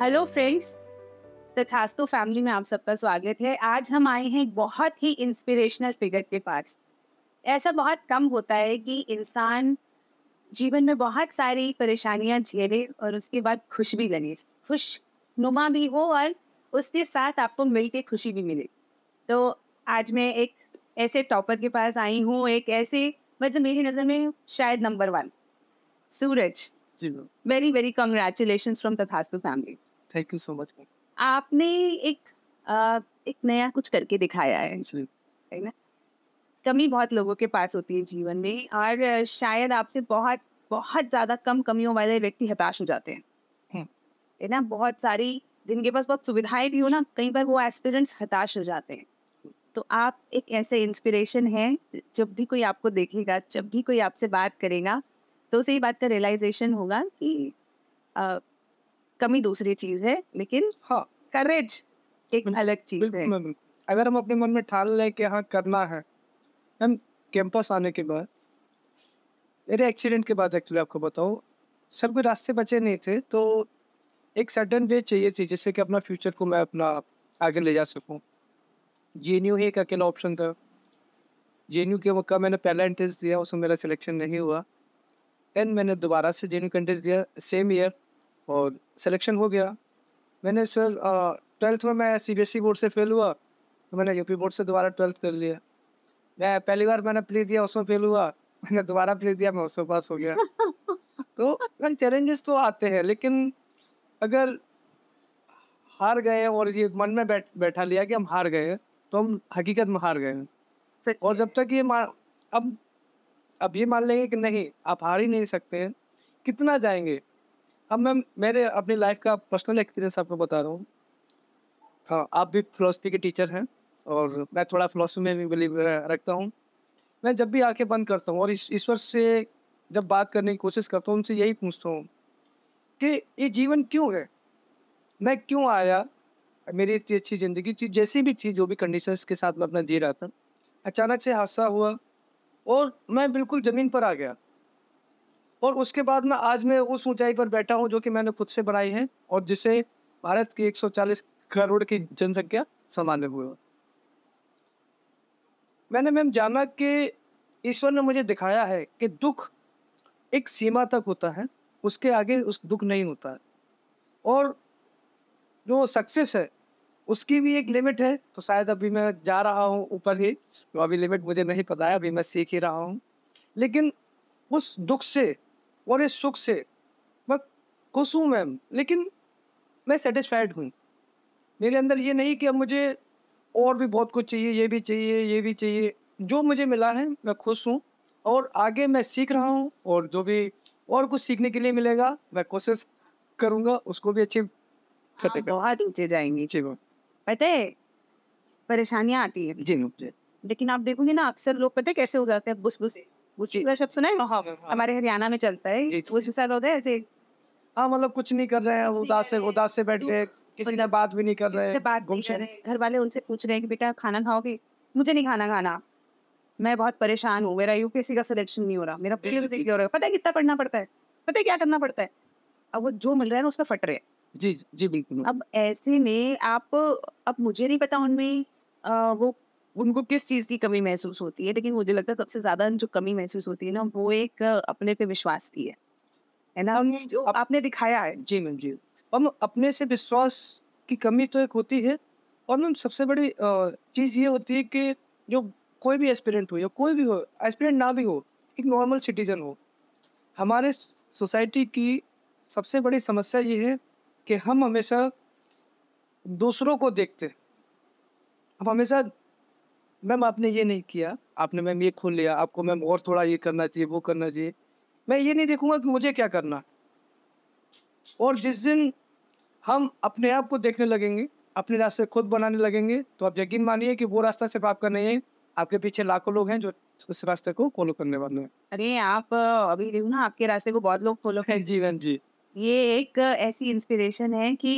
Hello friends तथास्तु family में आप सबका स्वागत है आज हम आए हैं बहुत ही इंस्पिरेशनल फिगर के पास ऐसा बहुत कम होता है कि इंसान जीवन में बहुत सारी परेशानियां झेले और उसके बाद खुश भी लगे खुश नुमा भी हो और उसके साथ आपको मिल के खुशी भी मिले तो आज मैं एक ऐसे टॉपर के पास आई हूँ एक ऐसे मतलब मेरी नज़र में शायद number one Suraj very very congratulation from Tathastu family thank you so much आपने एक आ, एक नया कुछ करके दिखाया है है ना कमी बहुत लोगों के पास होती है जीवन में और शायद आपसे बहुत बहुत ज़्यादा कम कमियों वाले व्यक्ति हताश हो जाते हैं हम्म। है ना बहुत सारी जिनके पास बहुत सुविधाएं भी हो ना कई बार वो एस्पिरेंट्स हताश हो जाते हैं तो आप एक ऐसे इंस्पिरेशन हैं जब भी कोई आपको देखेगा जब भी कोई आपसे बात करेगा तो उसे ये बात का रियलाइजेशन होगा कि आ, कमी दूसरी चीज है लेकिन हाँ करेज एक अलग चीज है अगर हम अपने मन में ठान लें कि हाँ करना है हम कैंपस आने के बाद मेरे एक्सीडेंट के बाद एक्चुअली आपको बताऊँ कोई रास्ते बचे नहीं थे तो एक सर्टन वे चाहिए थी जिससे कि अपना फ्यूचर को मैं अपना आगे ले जा सकूँ जे एन यू ही एक अकेला ऑप्शन था जे एन यू के मौका मैंने पहला एंट्रेंस दिया उसमें मेरा सिलेक्शन नहीं हुआ देन मैंने दोबारा से जे एन यू का एंट्रेंस दिया सेम ईयर और सिलेक्शन हो गया मैंने सर ट्वेल्थ में मैं सीबीएसई बोर्ड e से फेल हुआ तो मैंने यूपी बोर्ड से दोबारा ट्वेल्थ कर लिया मैं पहली बार मैंने प्ले दिया उसमें फेल हुआ मैंने दोबारा प्ले दिया मैं उसमें पास हो गया तो चैलेंजेस तो आते हैं लेकिन अगर हार गए और ये मन में बैठ बैठा लिया कि हम हार गए तो हम हकीकत में हार गए और जब तक ये मान अब अब ये मान लेंगे कि नहीं आप हार ही नहीं सकते कितना जाएंगे अब मैं मेरे अपनी लाइफ का पर्सनल एक्सपीरियंस आपको बता रहा हूँ हाँ आप भी फिलोसफी के टीचर हैं और मैं थोड़ा फिलोसफी में भी बिलीव रखता हूँ मैं जब भी आके बंद करता हूँ और ईश्वर से जब बात करने की कोशिश करता हूँ उनसे यही पूछता हूँ कि ये जीवन क्यों है मैं क्यों आया मेरी इतनी अच्छी ज़िंदगी थी जैसी भी थी जो भी कंडीशंस के साथ मैं अपना दे रहा था अचानक से हादसा हुआ और मैं बिल्कुल ज़मीन पर आ गया और उसके बाद में आज मैं उस ऊंचाई पर बैठा हूँ जो कि मैंने खुद से बनाई है और जिसे भारत की 140 करोड़ की जनसंख्या सामान्य हुए मैंने मैम जाना कि ईश्वर ने मुझे दिखाया है कि दुख एक सीमा तक होता है उसके आगे उस दुख नहीं होता है और जो सक्सेस है उसकी भी एक लिमिट है तो शायद अभी मैं जा रहा हूँ ऊपर ही तो अभी लिमिट मुझे नहीं पता है अभी मैं सीख ही रहा हूँ लेकिन उस दुख से और इस सुख से मैं खुश हूँ मैम लेकिन मैं सेटिस्फाइड हूँ मेरे अंदर ये नहीं कि अब मुझे और भी बहुत कुछ चाहिए ये भी चाहिए ये भी चाहिए जो मुझे मिला है मैं खुश हूँ और आगे मैं सीख रहा हूँ और जो भी और कुछ सीखने के लिए मिलेगा मैं कोशिश करूँगा उसको भी अच्छी हाँ, बहुत ऊँचे जाएंगी जी पता है परेशानियाँ आती है जी मुझे लेकिन आप देखोगे ना अक्सर लोग पता कैसे हो जाते हैं बुस बुसे भूसपुरा शब्द सुना है हाँ, हाँ, हमारे हरियाणा में चलता है भूसभूसा लोग ऐसे हाँ मतलब कुछ नहीं कर रहे हैं उदास से उदास से बैठ गए किसी से बात भी नहीं कर रहे हैं बात घर वाले उनसे पूछ रहे हैं कि बेटा खाना खाओगे मुझे नहीं खाना खाना मैं बहुत परेशान हूँ मेरा यूपीएससी का सिलेक्शन नहीं हो रहा मेरा प्री नहीं हो रहा पता है कितना पढ़ना पड़ता है पता है क्या करना पड़ता है अब वो जो मिल रहा है ना उस पर फट रहे हैं जी जी बिल्कुल अब ऐसे में आप अब मुझे नहीं पता उनमें वो उनको किस चीज़ की कमी महसूस होती है लेकिन मुझे लगता है सबसे ज़्यादा जो कमी महसूस होती है ना वो एक अपने पे विश्वास की है है ना जो अप... आपने दिखाया है जी मैम जी हम अपने से विश्वास की कमी तो एक होती है और मैम सबसे बड़ी चीज़ ये होती है कि जो कोई भी एस्पिरेंट हो या कोई भी हो एस्पिरेंट ना भी हो एक नॉर्मल सिटीजन हो हमारे सोसाइटी की सबसे बड़ी समस्या ये है कि हम हमेशा दूसरों को देखते हम हमेशा मैम आपने ये नहीं किया आपने मैम ये खोल लिया आपको मैम और थोड़ा ये करना चाहिए वो करना चाहिए मैं ये नहीं देखूंगा कि मुझे क्या करना और जिस दिन हम अपने आप को देखने लगेंगे अपने रास्ते खुद बनाने लगेंगे तो आप यकीन मानिए कि वो रास्ता सिर्फ आपका नहीं है आपके पीछे लाखों लोग हैं जो उस रास्ते को फॉलो करने वाले हैं अरे आप अभी देखो ना आपके रास्ते को बहुत लोग फॉलो हाँ कर जी मैम जी ये एक ऐसी इंस्पिरेशन है कि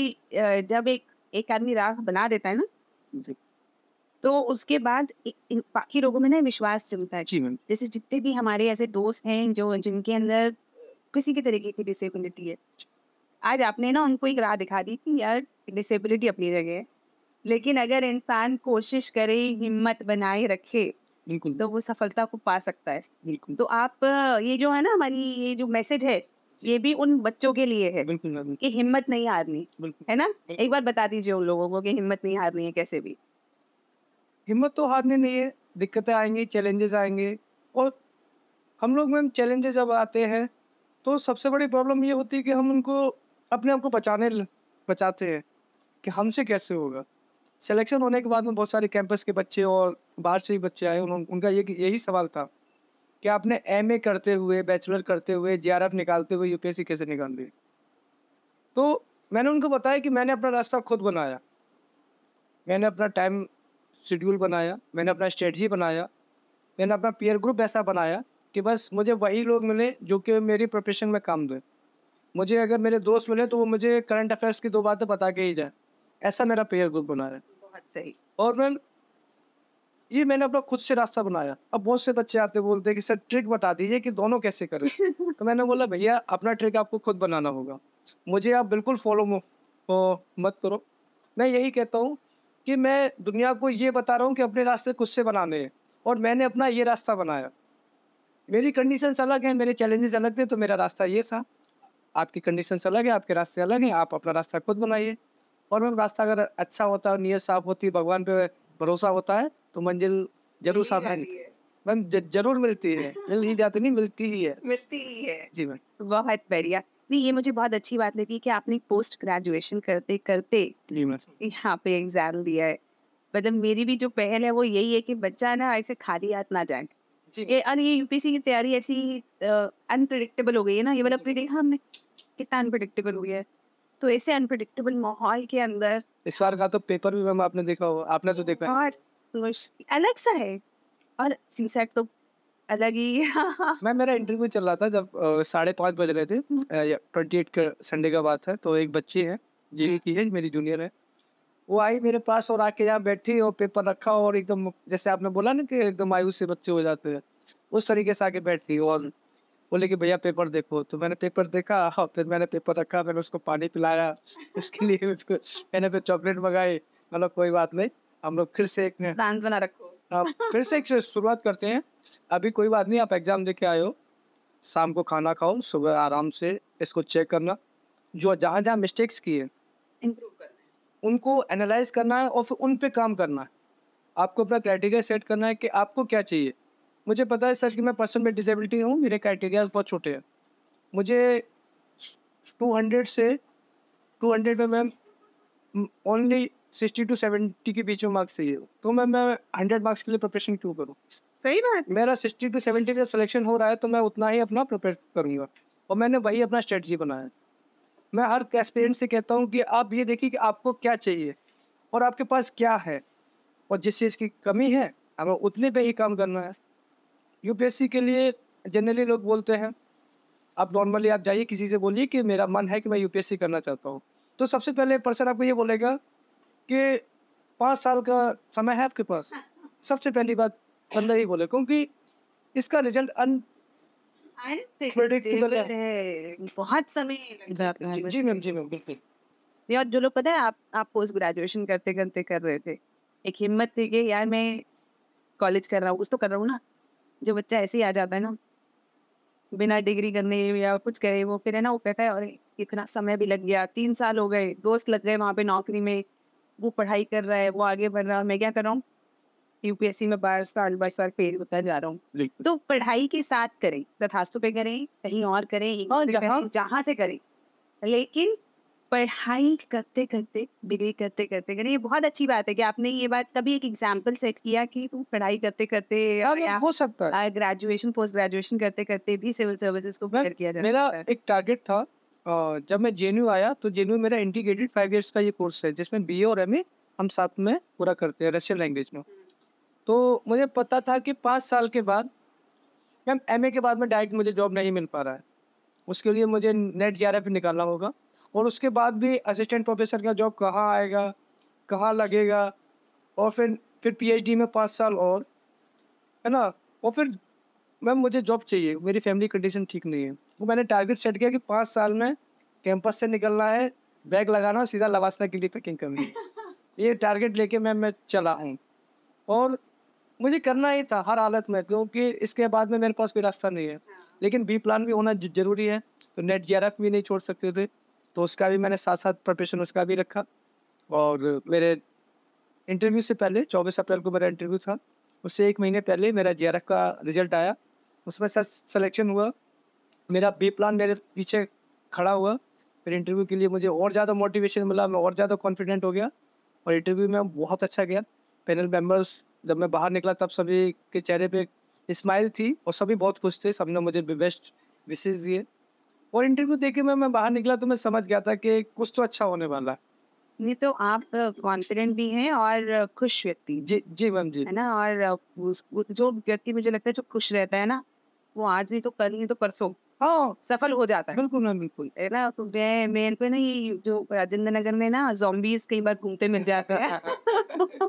जब एक एक आदमी राह बना देता है ना जी तो उसके बाद बाकी लोगों में ना विश्वास चलता है जैसे जितने भी हमारे ऐसे दोस्त हैं जो जिनके अंदर किसी के तरीके की डिसेबिलिटी है आज आपने ना उनको एक राह दिखा दी कि यार डिसेबिलिटी अपनी जगह है लेकिन अगर इंसान कोशिश करे हिम्मत बनाए रखे तो वो सफलता को पा सकता है तो आप ये जो है ना हमारी ये जो मैसेज है ये भी उन बच्चों के लिए है कि हिम्मत नहीं हारनी है ना एक बार बता दीजिए उन लोगों को कि हिम्मत नहीं हारनी है कैसे भी हिम्मत तो हारने नहीं है दिक्कतें आएंगी चैलेंजेस आएंगे और हम लोग मैम चैलेंजेस जब आते हैं तो सबसे बड़ी प्रॉब्लम ये होती है कि हम उनको अपने आप को बचाने बचाते हैं कि हमसे कैसे होगा सिलेक्शन होने के बाद में बहुत सारे कैंपस के बच्चे और बाहर से ही बच्चे आए उन, उनका ये यही सवाल था कि आपने एम करते हुए बैचलर करते हुए जे निकालते हुए यू कैसे निकाल दी तो मैंने उनको बताया कि मैंने अपना रास्ता खुद बनाया मैंने अपना टाइम शेड्यूल बनाया मैंने अपना स्ट्रेटजी बनाया मैंने अपना पीयर ग्रुप ऐसा बनाया कि बस मुझे वही लोग मिले जो कि मेरी प्रोफेशन में काम दें मुझे अगर मेरे दोस्त मिले तो वो मुझे करंट अफेयर्स की दो बातें बता के ही जाए ऐसा मेरा पेयर ग्रुप बना रहा है बहुत सही और मैम ये मैंने अपना खुद से रास्ता बनाया अब बहुत से बच्चे आते बोलते हैं कि सर ट्रिक बता दीजिए कि दोनों कैसे करें तो मैंने बोला भैया अपना ट्रिक आपको खुद बनाना होगा मुझे आप बिल्कुल फॉलो मत करो मैं यही कहता हूँ कि मैं दुनिया को ये बता रहा हूँ कि अपने रास्ते खुद से बनाने हैं और मैंने अपना ये रास्ता बनाया मेरी कंडीशन अलग हैं मेरे चैलेंजेस अलग थे तो मेरा रास्ता ये था आपकी कंडीशन अलग है आपके रास्ते अलग हैं आप अपना रास्ता खुद बनाइए और मैम रास्ता अगर अच्छा होता है नीयत साफ होती भगवान पे भरोसा होता है तो मंजिल जरूर साफ है मैम जरूर मिलती है मिल ही जाती नहीं मिलती ही है मिलती ही है जी मैम बहुत बढ़िया नहीं ये मुझे बहुत अच्छी बात लगी कि आपने पोस्ट ग्रेजुएशन करते करते यहाँ पे एग्जाम दिया है मतलब मेरी भी जो पहल है वो यही है कि बच्चा ना ऐसे खाली हाथ ना जाए ये और ये यूपीसी की तैयारी ऐसी अनप्रडिक्टेबल हो गई है ना ये मतलब देखा हमने कितना अनप्रडिक्टेबल हुई है तो ऐसे अनप्रडिक्टेबल माहौल के अंदर इस बार का तो पेपर भी मैम आपने देखा होगा आपने तो देखा और अलग सा है और सी सेट तो अलग ही मैं मेरा इंटरव्यू चल रहा था जब साढ़े पाँच बज रहे थे ट्वेंटी एट का संडे का बात है तो एक बच्चे है जी की है मेरी जूनियर है वो आई मेरे पास और आके यहाँ बैठी और पेपर रखा और एकदम जैसे आपने बोला ना कि एकदम आयु से बच्चे हो जाते हैं उस तरीके से आके बैठ गई और बोले कि भैया पेपर देखो तो मैंने पेपर देखा हाँ, फिर मैंने पेपर रखा मैंने उसको पानी पिलाया उसके लिए मैंने फिर चॉकलेट मंगाई मतलब कोई बात नहीं हम लोग फिर से एक बना रखो हाँ, फिर से एक शुरुआत करते हैं अभी कोई बात नहीं आप एग्ज़ाम दे के आए हो शाम को खाना खाओ सुबह आराम से इसको चेक करना जो जहाँ जहाँ मिस्टेक्स किए उनको एनालाइज करना है और फिर उन पर काम करना है आपको अपना क्राइटेरिया सेट करना है कि आपको क्या चाहिए मुझे पता है सर कि मैं पर्सन में डिसेबिलिटी हूँ मेरे क्राइटेरियाज बहुत छोटे हैं मुझे 200 से 200 में मैम ओनली 60 टू 70 के बीच में मार्क्स चाहिए तो मैं मैं 100 मार्क्स के लिए प्रिपरेशन क्यों करूँ सही ना मेरा सिक्सटी टू सेवेंटी का सिलेक्शन हो रहा है तो मैं उतना ही अपना प्रिपेयर करूँगा और मैंने वही अपना स्ट्रेटजी बनाया मैं हर एस्पिरेंट से कहता हूँ कि आप ये देखिए कि आपको क्या चाहिए और आपके पास क्या है और जिस चीज़ की कमी है हमें उतने पे ही काम करना है यूपीएससी के लिए जनरली लोग बोलते हैं आप नॉर्मली आप जाइए किसी से बोलिए कि मेरा मन है कि मैं यूपीएससी करना चाहता हूँ तो सबसे पहले पर्सन आपको ये बोलेगा कि पाँच साल का समय है आपके पास सबसे पहली बात बंदा ही बोले क्योंकि इसका रिजल्ट अन बहुत समय जी मैम जी मैम बिल्कुल जो लोग पता है आप आप पोस्ट ग्रेजुएशन करते करते कर रहे थे एक हिम्मत थी कि यार मैं कॉलेज कर रहा हूँ तो कर रहा हूँ ना जो बच्चा ऐसे ही आ जाता है ना बिना डिग्री करने या कुछ करे वो फिर है ना वो कहता है और इतना समय भी लग गया तीन साल हो गए दोस्त लग गए वहाँ पे नौकरी में वो पढ़ाई कर रहा है वो आगे बढ़ रहा है मैं क्या कर रहा हूँ यूपीएससी में बार साल बार साल फेल होता जा रहा हूँ तो पढ़ाई के साथ करें तथास्तु पे करें कहीं और करें जहाँ से करें लेकिन पढ़ाई करते करते डिग्री करते करते करें ये बहुत अच्छी बात है कि आपने ये बात कभी एक एग्जाम्पल सेट किया कि तू पढ़ाई करते करते हाँ, हाँ, हो सकता है ग्रेजुएशन पोस्ट ग्रेजुएशन करते करते भी सिविल सर्विसेज को क्लियर किया जाए मेरा एक टारगेट था जब मैं जे आया तो जे मेरा इंटीग्रेटेड फाइव ईयर्स का ये कोर्स है जिसमें बी और एम हम साथ में पूरा करते हैं रशियन लैंग्वेज में तो मुझे पता था कि पाँच साल के बाद मैम एम के बाद में डायरेक्ट मुझे जॉब नहीं मिल पा रहा है उसके लिए मुझे नेट जी आर निकालना होगा और उसके बाद भी असिस्टेंट प्रोफेसर का जॉब कहाँ आएगा कहाँ लगेगा और फिर फिर पीएचडी में पाँच साल और है ना और फिर मैम मुझे जॉब चाहिए मेरी फैमिली कंडीशन ठीक नहीं है वो मैंने टारगेट सेट किया कि पाँच साल में कैंपस से निकलना है बैग लगाना सीधा लवासना के लिए पैकिंग करनी है ये टारगेट लेके मैम मैं चला हूँ और मुझे करना ही था हर हालत में क्योंकि इसके बाद में मेरे पास कोई रास्ता नहीं है हाँ। लेकिन बी प्लान भी होना जरूरी है तो नेट जी भी नहीं छोड़ सकते थे तो उसका भी मैंने साथ साथ प्रिपरेशन उसका भी रखा और मेरे इंटरव्यू से पहले चौबीस अप्रैल को मेरा इंटरव्यू था उससे एक महीने पहले मेरा जे का रिजल्ट आया उसमें सर सेलेक्शन हुआ मेरा बी प्लान मेरे पीछे खड़ा हुआ फिर इंटरव्यू के लिए मुझे और ज़्यादा मोटिवेशन मिला मैं और ज़्यादा कॉन्फिडेंट हो गया और इंटरव्यू में बहुत अच्छा गया पैनल मेम्बर्स जब मैं बाहर निकला तब सभी के चेहरे पे स्माइल थी और सभी बहुत खुश थे सभी ने मुझे बेस्ट विशेष दिए और इंटरव्यू देखे मैं मैं बाहर निकला तो मैं समझ गया था कि कुछ तो अच्छा होने वाला है नहीं तो आप कॉन्फिडेंट भी हैं और खुश व्यक्ति जी जी मैम जी है ना और जो व्यक्ति मुझे लगता है जो खुश रहता है ना वो आज नहीं तो कल नहीं तो परसों हाँ सफल हो जाता है बिल्कुल मैम बिल्कुल है ना तो मैं मेन पे ना ये जो राजेंद्र नगर में ना जॉम्बीज कई बार घूमते मिल जाते हैं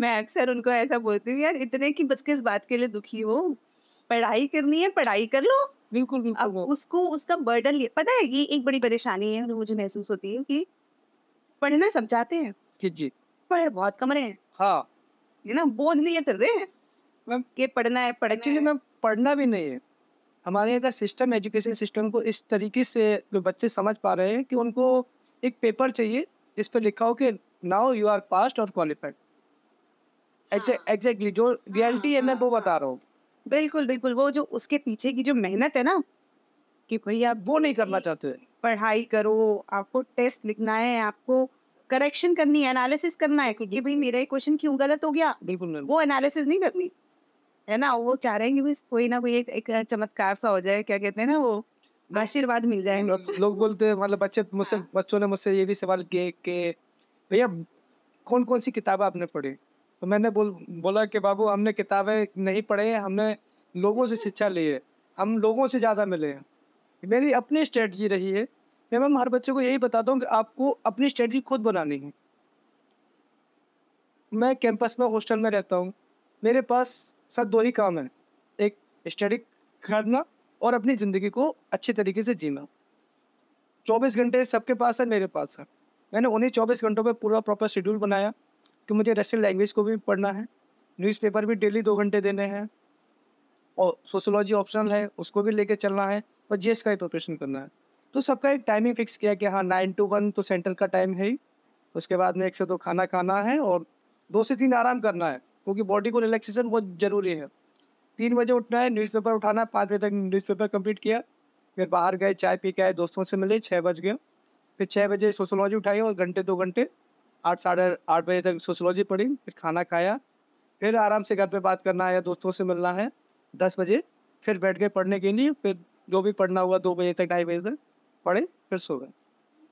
मैं अक्सर उनको ऐसा बोलती हूँ यार इतने की बस किस बात के लिए दुखी हो पढ़ाई करनी है पढ़ाई कर लो बिल्कुल अब उसको उसका बर्डन पता है ये एक बड़ी परेशानी है मुझे महसूस होती है कि पढ़ना सब चाहते हैं जी जी पढ़े बहुत कमरे हैं हाँ ये ना बोझ नहीं कर रहे हैं मैम ये पढ़ना है पढ़ना एक्चुअली मैम पढ़ना भी नहीं है हमारे यहाँ का सिस्टम एजुकेशन सिस्टम को इस तरीके से जो बच्चे समझ पा रहे हैं कि उनको एक पेपर चाहिए जिस पर लिखा हो कि नाउ यू आर पास्ट और क्वालिफाइड एग्जैक्टली हाँ। जो रियलिटी है हाँ, वो हाँ, बता रहा हूँ बिल्कुल बिल्कुल वो जो उसके पीछे की जो मेहनत है ना कि वो नहीं करना चाहते पढ़ाई करो आपको टेस्ट लिखना है आपको करेक्शन करनी है एनालिसिस करना है भाई मेरा क्वेश्चन क्यों गलत हो गया बिल्कुल वो एनालिसिस नहीं करनी है ना वो चाह रहे हैं कि कोई ना कोई एक, एक चमत्कार सा हो जाए क्या कहते हैं ना वो आशीर्वाद मिल जाए लोग बोलते हैं मतलब बच्चे मुझसे बच्चों ने मुझसे ये भी सवाल किए कि भैया कौन कौन सी किताबें आपने पढ़ी तो मैंने बोल बोला कि बाबू हमने किताबें नहीं पढ़े हमने लोगों से शिक्षा ली है हम लोगों से ज़्यादा मिले हैं मेरी अपनी स्ट्रेटजी रही है मैं मैम हर बच्चे को यही बताता हूँ कि आपको अपनी स्ट्रेटजी खुद बनानी है मैं कैंपस में हॉस्टल में रहता हूँ मेरे पास सर दो ही काम है एक स्टडी करना और अपनी ज़िंदगी को अच्छे तरीके से जीना चौबीस घंटे सबके पास है मेरे पास है मैंने उन्हीं चौबीस घंटों में पूरा प्रॉपर शेड्यूल बनाया कि मुझे रशियन लैंग्वेज को भी पढ़ना है न्यूज़पेपर भी डेली दो घंटे देने हैं और सोशोलॉजी ऑप्शनल है उसको भी लेके चलना है और जी का ही प्रिपरेशन करना है तो सबका एक टाइमिंग फिक्स किया कि हाँ नाइन टू वन तो सेंटर का टाइम है ही उसके बाद में एक से दो खाना खाना है और दो से तीन आराम करना है क्योंकि बॉडी को रिलैक्सेशन बहुत ज़रूरी है तीन बजे उठना है न्यूज़पेपर उठाना है पाँच बजे तक न्यूज़पेपर कंप्लीट किया फिर बाहर गए चाय पी के आए दोस्तों से मिले छः बज गए फिर छः बजे सोशोलॉजी उठाई और घंटे दो घंटे आठ साढ़े आठ बजे तक सोशलॉजी पढ़ी फिर खाना खाया फिर आराम से घर पे बात करना है दोस्तों से मिलना है दस बजे फिर बैठ गए पढ़ने के लिए फिर जो भी पढ़ना हुआ दो बजे तक ढाई बजे तक पढ़े फिर सो गए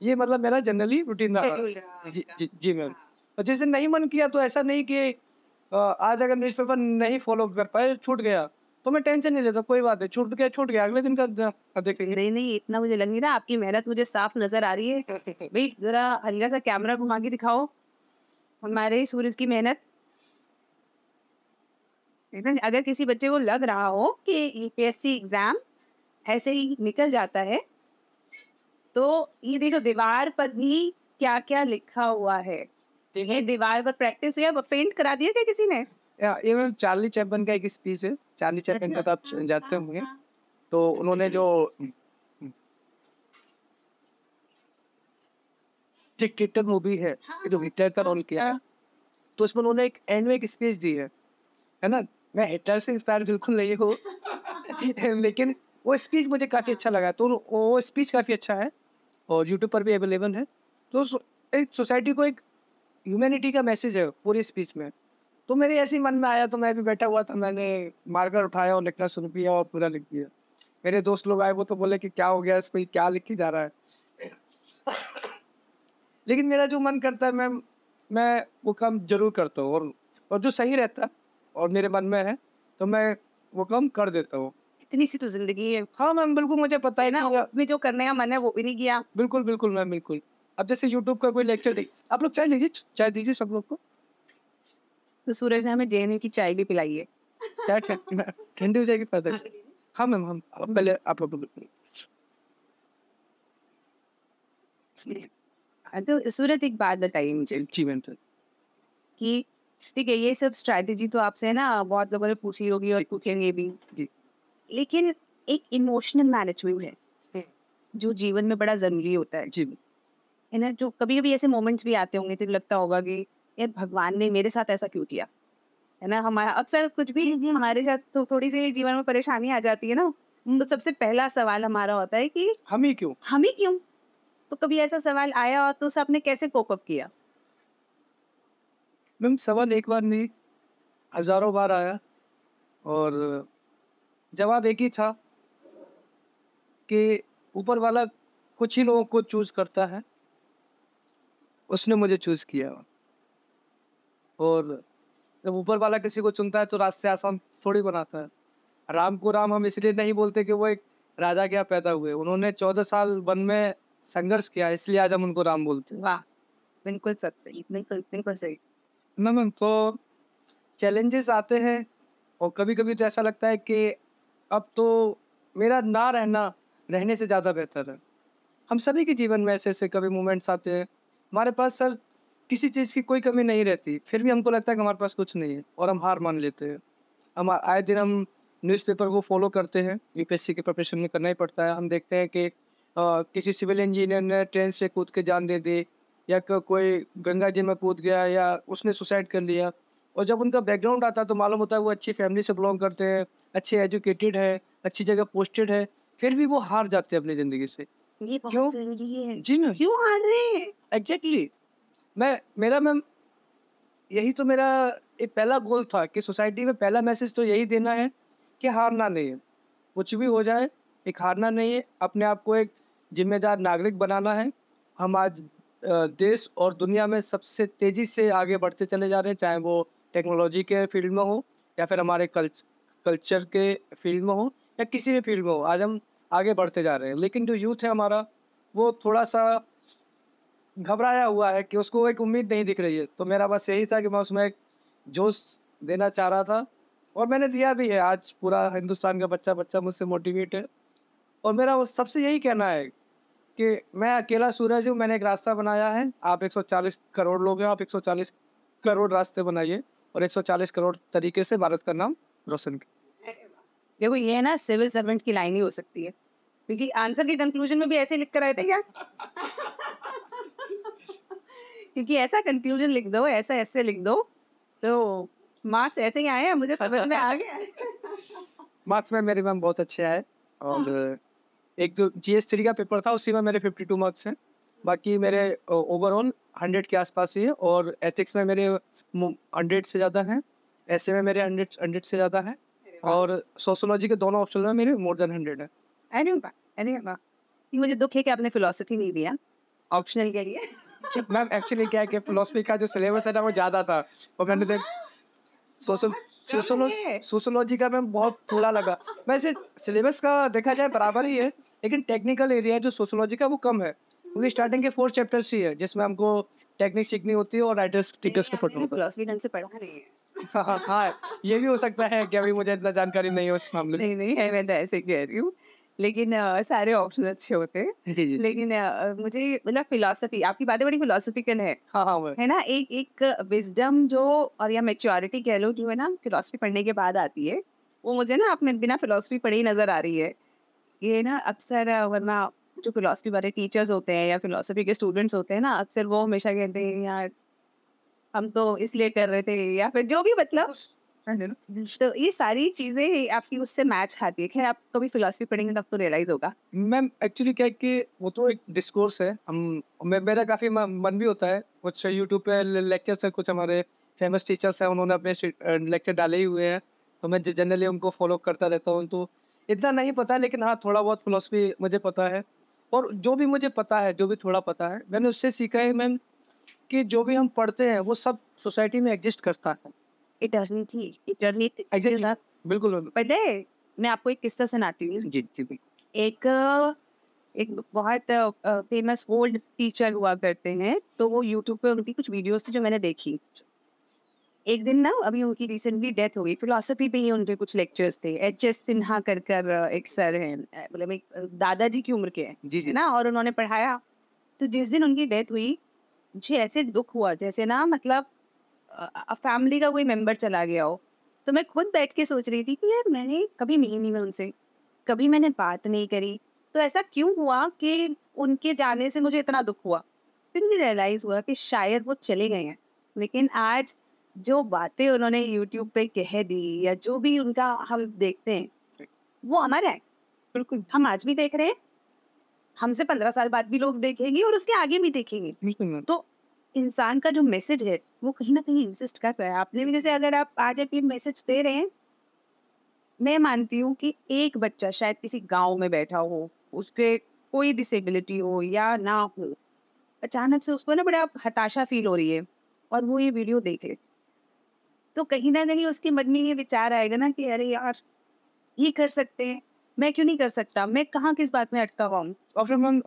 ये मतलब मेरा जनरली रूटीन रहा जी अच्छा। जी, जी मैम और जिस नहीं मन किया तो ऐसा नहीं कि आज अगर न्यूज़पेपर नहीं फॉलो कर पाए छूट गया तो मैं टेंशन नहीं लेता कोई बात नहीं छूट गया छूट गया अगले दिन का देखेंगे नहीं नहीं इतना मुझे लग नहीं रहा आपकी मेहनत मुझे साफ नजर आ रही है भाई जरा हल्का सा कैमरा घुमा के दिखाओ हमारे सूरज की मेहनत अगर किसी बच्चे को लग रहा हो कि यूपीएससी e एग्जाम ऐसे ही निकल जाता है तो ये देखो दीवार पर भी क्या क्या लिखा हुआ है दीवार पर प्रैक्टिस हुई अब पेंट करा दिया क्या किसी ने ये चार्ली चैपन का एक स्पीच है चार्ली चैपन का अच्छा। तो आप हाँ, जानते हाँ, होंगे हाँ। तो अच्छा, उन्होंने जो डिक्टेटर मूवी है जो हिटलर का रोल किया है तो उसमें उन्होंने एक एंड में एक स्पीच दी है है ना मैं हिटलर से इंस्पायर बिल्कुल नहीं हूँ लेकिन वो स्पीच मुझे काफ़ी अच्छा लगा तो वो स्पीच काफ़ी अच्छा है और यूट्यूब पर भी अवेलेबल है तो एक सोसाइटी को एक ह्यूमैनिटी का मैसेज है पूरी स्पीच में तो मेरे ऐसे मन में आया तो मैं भी बैठा हुआ था मैंने मार्कर उठाया और लिखना शुरू किया और पूरा लिख दिया मेरे दोस्त लोग आए वो तो बोले कि क्या हो गया इसको क्या लिखी जा रहा है लेकिन मेरा जो मन करता है मैं मैं वो काम जरूर करता हूँ और और जो सही रहता और मेरे मन में है तो मैं वो काम कर देता हूँ इतनी सी तो जिंदगी है हाँ मैम बिल्कुल मुझे पता ही ना हाँ। उसमें जो करने का मन है वो भी नहीं किया बिल्कुल बिल्कुल मैम बिल्कुल अब जैसे यूट्यूब का कोई लेक्चर देख आप लोग चाय लीजिए चाय दीजिए सब लोग को तो सूरज ने हमें जे की चाय भी पिलाई है चाय ठंडी हो जाएगी फादर हाँ, हाँ मैम हम हम्म। पहले आप हाँ, तो सूरत एक बात बताइए मुझे जी मैम कि ठीक है ये सब स्ट्रैटेजी तो आपसे है ना बहुत लोगों ने पूछी होगी और पूछेंगे भी जी लेकिन एक इमोशनल मैनेजमेंट है हम्म। जो जीवन में बड़ा जरूरी होता है जी है ना जो कभी कभी ऐसे मोमेंट्स भी आते होंगे तो लगता होगा कि यार भगवान ने मेरे साथ ऐसा क्यों किया है ना हमारा अक्सर कुछ भी हम्म, हम्म। हमारे साथ थोड़ी सी जीवन में परेशानी आ जाती है ना तो सबसे पहला सवाल हमारा होता है कि ही क्यों ही क्यों तो कभी ऐसा सवाल आया और तो उसे आपने कैसे कोकअप किया मैम सवाल एक बार नहीं हजारों बार आया और जवाब एक ही था कि ऊपर वाला कुछ ही लोगों को चूज करता है उसने मुझे चूज किया और जब ऊपर वाला किसी को चुनता है तो रास्ते आसान थोड़ी बनाता है राम को राम हम इसलिए नहीं बोलते कि वो एक राजा के यहाँ पैदा हुए उन्होंने चौदह साल वन में संघर्ष किया इसलिए आज हम उनको राम बोलते हैं वाह बिल्कुल सही बिल्कुल बिल्कुल सही ना मैम तो चैलेंजेस आते हैं और कभी कभी तो ऐसा लगता है कि अब तो मेरा ना रहना रहने से ज़्यादा बेहतर है हम सभी के जीवन में ऐसे ऐसे कभी मोमेंट्स आते हैं हमारे पास सर किसी चीज़ की कोई कमी नहीं रहती फिर भी हमको लगता है कि हमारे पास कुछ नहीं है और हम हार मान लेते हैं हम आए दिन हम न्यूज़पेपर को फॉलो करते हैं यूपीएससी के प्रिपरेशन में करना ही पड़ता है हम देखते हैं कि आ, किसी सिविल इंजीनियर ने ट्रेन से कूद के जान दे दी या कोई गंगा जी में कूद गया या उसने सुसाइड कर लिया और जब उनका बैकग्राउंड आता है तो मालूम होता है वो अच्छी फैमिली से बिलोंग करते हैं अच्छे एजुकेटेड है अच्छी जगह पोस्टेड है फिर भी वो हार जाते हैं अपनी ज़िंदगी से ये बहुत जरूरी है जी क्यों हार रहे हैं एग्जैक्टली मैं मेरा मैम यही तो मेरा एक पहला गोल था कि सोसाइटी में पहला मैसेज तो यही देना है कि हारना नहीं है कुछ भी हो जाए एक हारना नहीं है अपने आप को एक जिम्मेदार नागरिक बनाना है हम आज देश और दुनिया में सबसे तेज़ी से आगे बढ़ते चले जा रहे हैं चाहे वो टेक्नोलॉजी के फील्ड में हो या फिर हमारे कल्च कल्चर के फील्ड में हो या किसी भी फील्ड में हो आज हम आगे बढ़ते जा रहे हैं लेकिन जो यूथ है हमारा वो थोड़ा सा घबराया हुआ है कि उसको एक उम्मीद नहीं दिख रही है तो मेरा बस यही था कि मैं उसमें एक जोश देना चाह रहा था और मैंने दिया भी है आज पूरा हिंदुस्तान का बच्चा बच्चा मुझसे मोटिवेट है और मेरा वो सबसे यही कहना है कि मैं अकेला सूरज हूँ मैंने एक रास्ता बनाया है आप 140 करोड़ लोग हैं आप 140 करोड़ रास्ते बनाइए और 140 करोड़ तरीके से भारत का नाम रोशन कर देखो ये ना सिविल सर्वेंट की लाइन ही हो सकती है क्योंकि आंसर के कंक्लूजन में भी ऐसे लिख कर आए थे क्या क्योंकि ऐसा कंक्लूजन लिख दो ऐसा ऐसे लिख दो तो मार्क्स ऐसे ही आए हैं मुझे समझ में आ गया मार्क्स में मेरे मैम बहुत अच्छे आए और हाँ। एक जो जी एस थ्री का पेपर था उसी में मेरे फिफ्टी टू मार्क्स हैं बाकी मेरे ओवरऑल हंड्रेड के आसपास ही है और एथिक्स में मेरे हंड्रेड से ज़्यादा हैं ऐसे में मेरे हंड्रेड हंड्रेड से ज़्यादा हैं और सोशोलॉजी के दोनों ऑप्शन में मेरे मोर देन हंड्रेड है मुझे दुख है कि आपने फिलोसफी नहीं दिया ऑप्शनल के लिए मैम एक्चुअली क्या है कि फिलोसफी का जो सिलेबस है ना वो ज़्यादा था और मैंने देख सोशल सोशोलॉजी का मैम बहुत थोड़ा लगा वैसे सिलेबस का देखा जाए बराबर ही है लेकिन टेक्निकल एरिया जो सोशोलॉजी का वो कम है क्योंकि स्टार्टिंग के फोर चैप्टर्स ही है जिसमें हमको टेक्निक सीखनी होती है और राइटर्स टीचर्स को पढ़ना होता है हाँ हाँ ये भी हो सकता है कि अभी मुझे इतना जानकारी नहीं है उस मामले नहीं नहीं है मैं तो ऐसे कह रही हूँ लेकिन आ, सारे ऑप्शन अच्छे होते हैं लेकिन आ, मुझे मतलब फिलोसफी आपकी बातें बड़ी फिलोसफिकल है हाँ, हाँ है ना एक एक विजडम जो और या मेच्योरिटी कह लो जो है ना फिलोसफी पढ़ने के बाद आती है वो मुझे ना आपने बिना फिलोसफी पढ़ी नज़र आ रही है ये ना अक्सर वरना जो फिलोसफी वाले टीचर्स होते हैं या फिलोसफी के स्टूडेंट्स होते हैं ना अक्सर वो हमेशा कहते हैं यार हम तो इसलिए कर रहे थे या फिर जो भी मतलब तो ये सारी चीजें आपकी उससे मैच खाती है आप कभी फिलोसफी पढ़ेंगे तब तो रियलाइज होगा मैम एक्चुअली क्या है कि वो तो एक डिस्कोर्स है हम मेरा काफ़ी मन भी होता है कुछ यूट्यूब पे लेक्चर है कुछ हमारे फेमस टीचर्स हैं उन्होंने अपने लेक्चर डाले ही हुए हैं तो मैं जनरली उनको फॉलो करता रहता हूँ तो इतना नहीं पता लेकिन हाँ थोड़ा बहुत फिलोसफी मुझे पता है और जो भी मुझे पता है जो भी थोड़ा पता है मैंने उससे सीखा है मैम कि जो भी हम पढ़ते हैं वो सब सोसाइटी में एग्जिस्ट करता है इटर्निटी इटर्निटी बिल्कुल पता है मैं आपको एक किस्सा सुनाती हूँ जी जी एक एक बहुत फेमस ओल्ड टीचर हुआ करते हैं तो वो यूट्यूब पे उनकी कुछ वीडियोस थी जो मैंने देखी एक दिन ना अभी उनकी रिसेंटली डेथ हो गई फिलोसफी पे ही उनके कुछ लेक्चर्स थे एच एस सिन्हा कर कर एक सर हैं मतलब एक दादाजी की उम्र के हैं जी जी ना और उन्होंने पढ़ाया तो जिस दिन उनकी डेथ हुई मुझे ऐसे दुख हुआ जैसे ना मतलब फैमिली का कोई मेंबर चला गया हो तो मैं खुद बैठ के सोच रही थी कि यार मैंने कभी मिली नहीं मैं उनसे कभी मैंने बात नहीं करी तो ऐसा क्यों हुआ कि उनके जाने से मुझे इतना दुख हुआ फिर मुझे रियलाइज हुआ कि शायद वो चले गए हैं लेकिन आज जो बातें उन्होंने यूट्यूब पे कह दी या जो भी उनका हम देखते हैं वो अमर है बिल्कुल हम आज भी देख रहे हैं हमसे पंद्रह साल बाद भी लोग देखेंगे और उसके आगे भी देखेंगे तो इंसान का जो मैसेज है वो कहीं ना कहीं इंसिस्ट कर रहा है आपने भी जैसे अगर आप आज आप ये मैसेज दे रहे हैं मैं मानती हूँ कि एक बच्चा शायद किसी गांव में बैठा हो उसके कोई डिसेबिलिटी हो या ना हो अचानक से उसको ना बड़ा हताशा फील हो रही है और वो ये वीडियो देख ले तो कहीं ना कहीं उसके मन में ये विचार आएगा ना कि अरे यार ये कर सकते हैं मैं क्यों नहीं कर सकता मैं कहाँ किस बात में अटका हुआ हूँ और फिर हम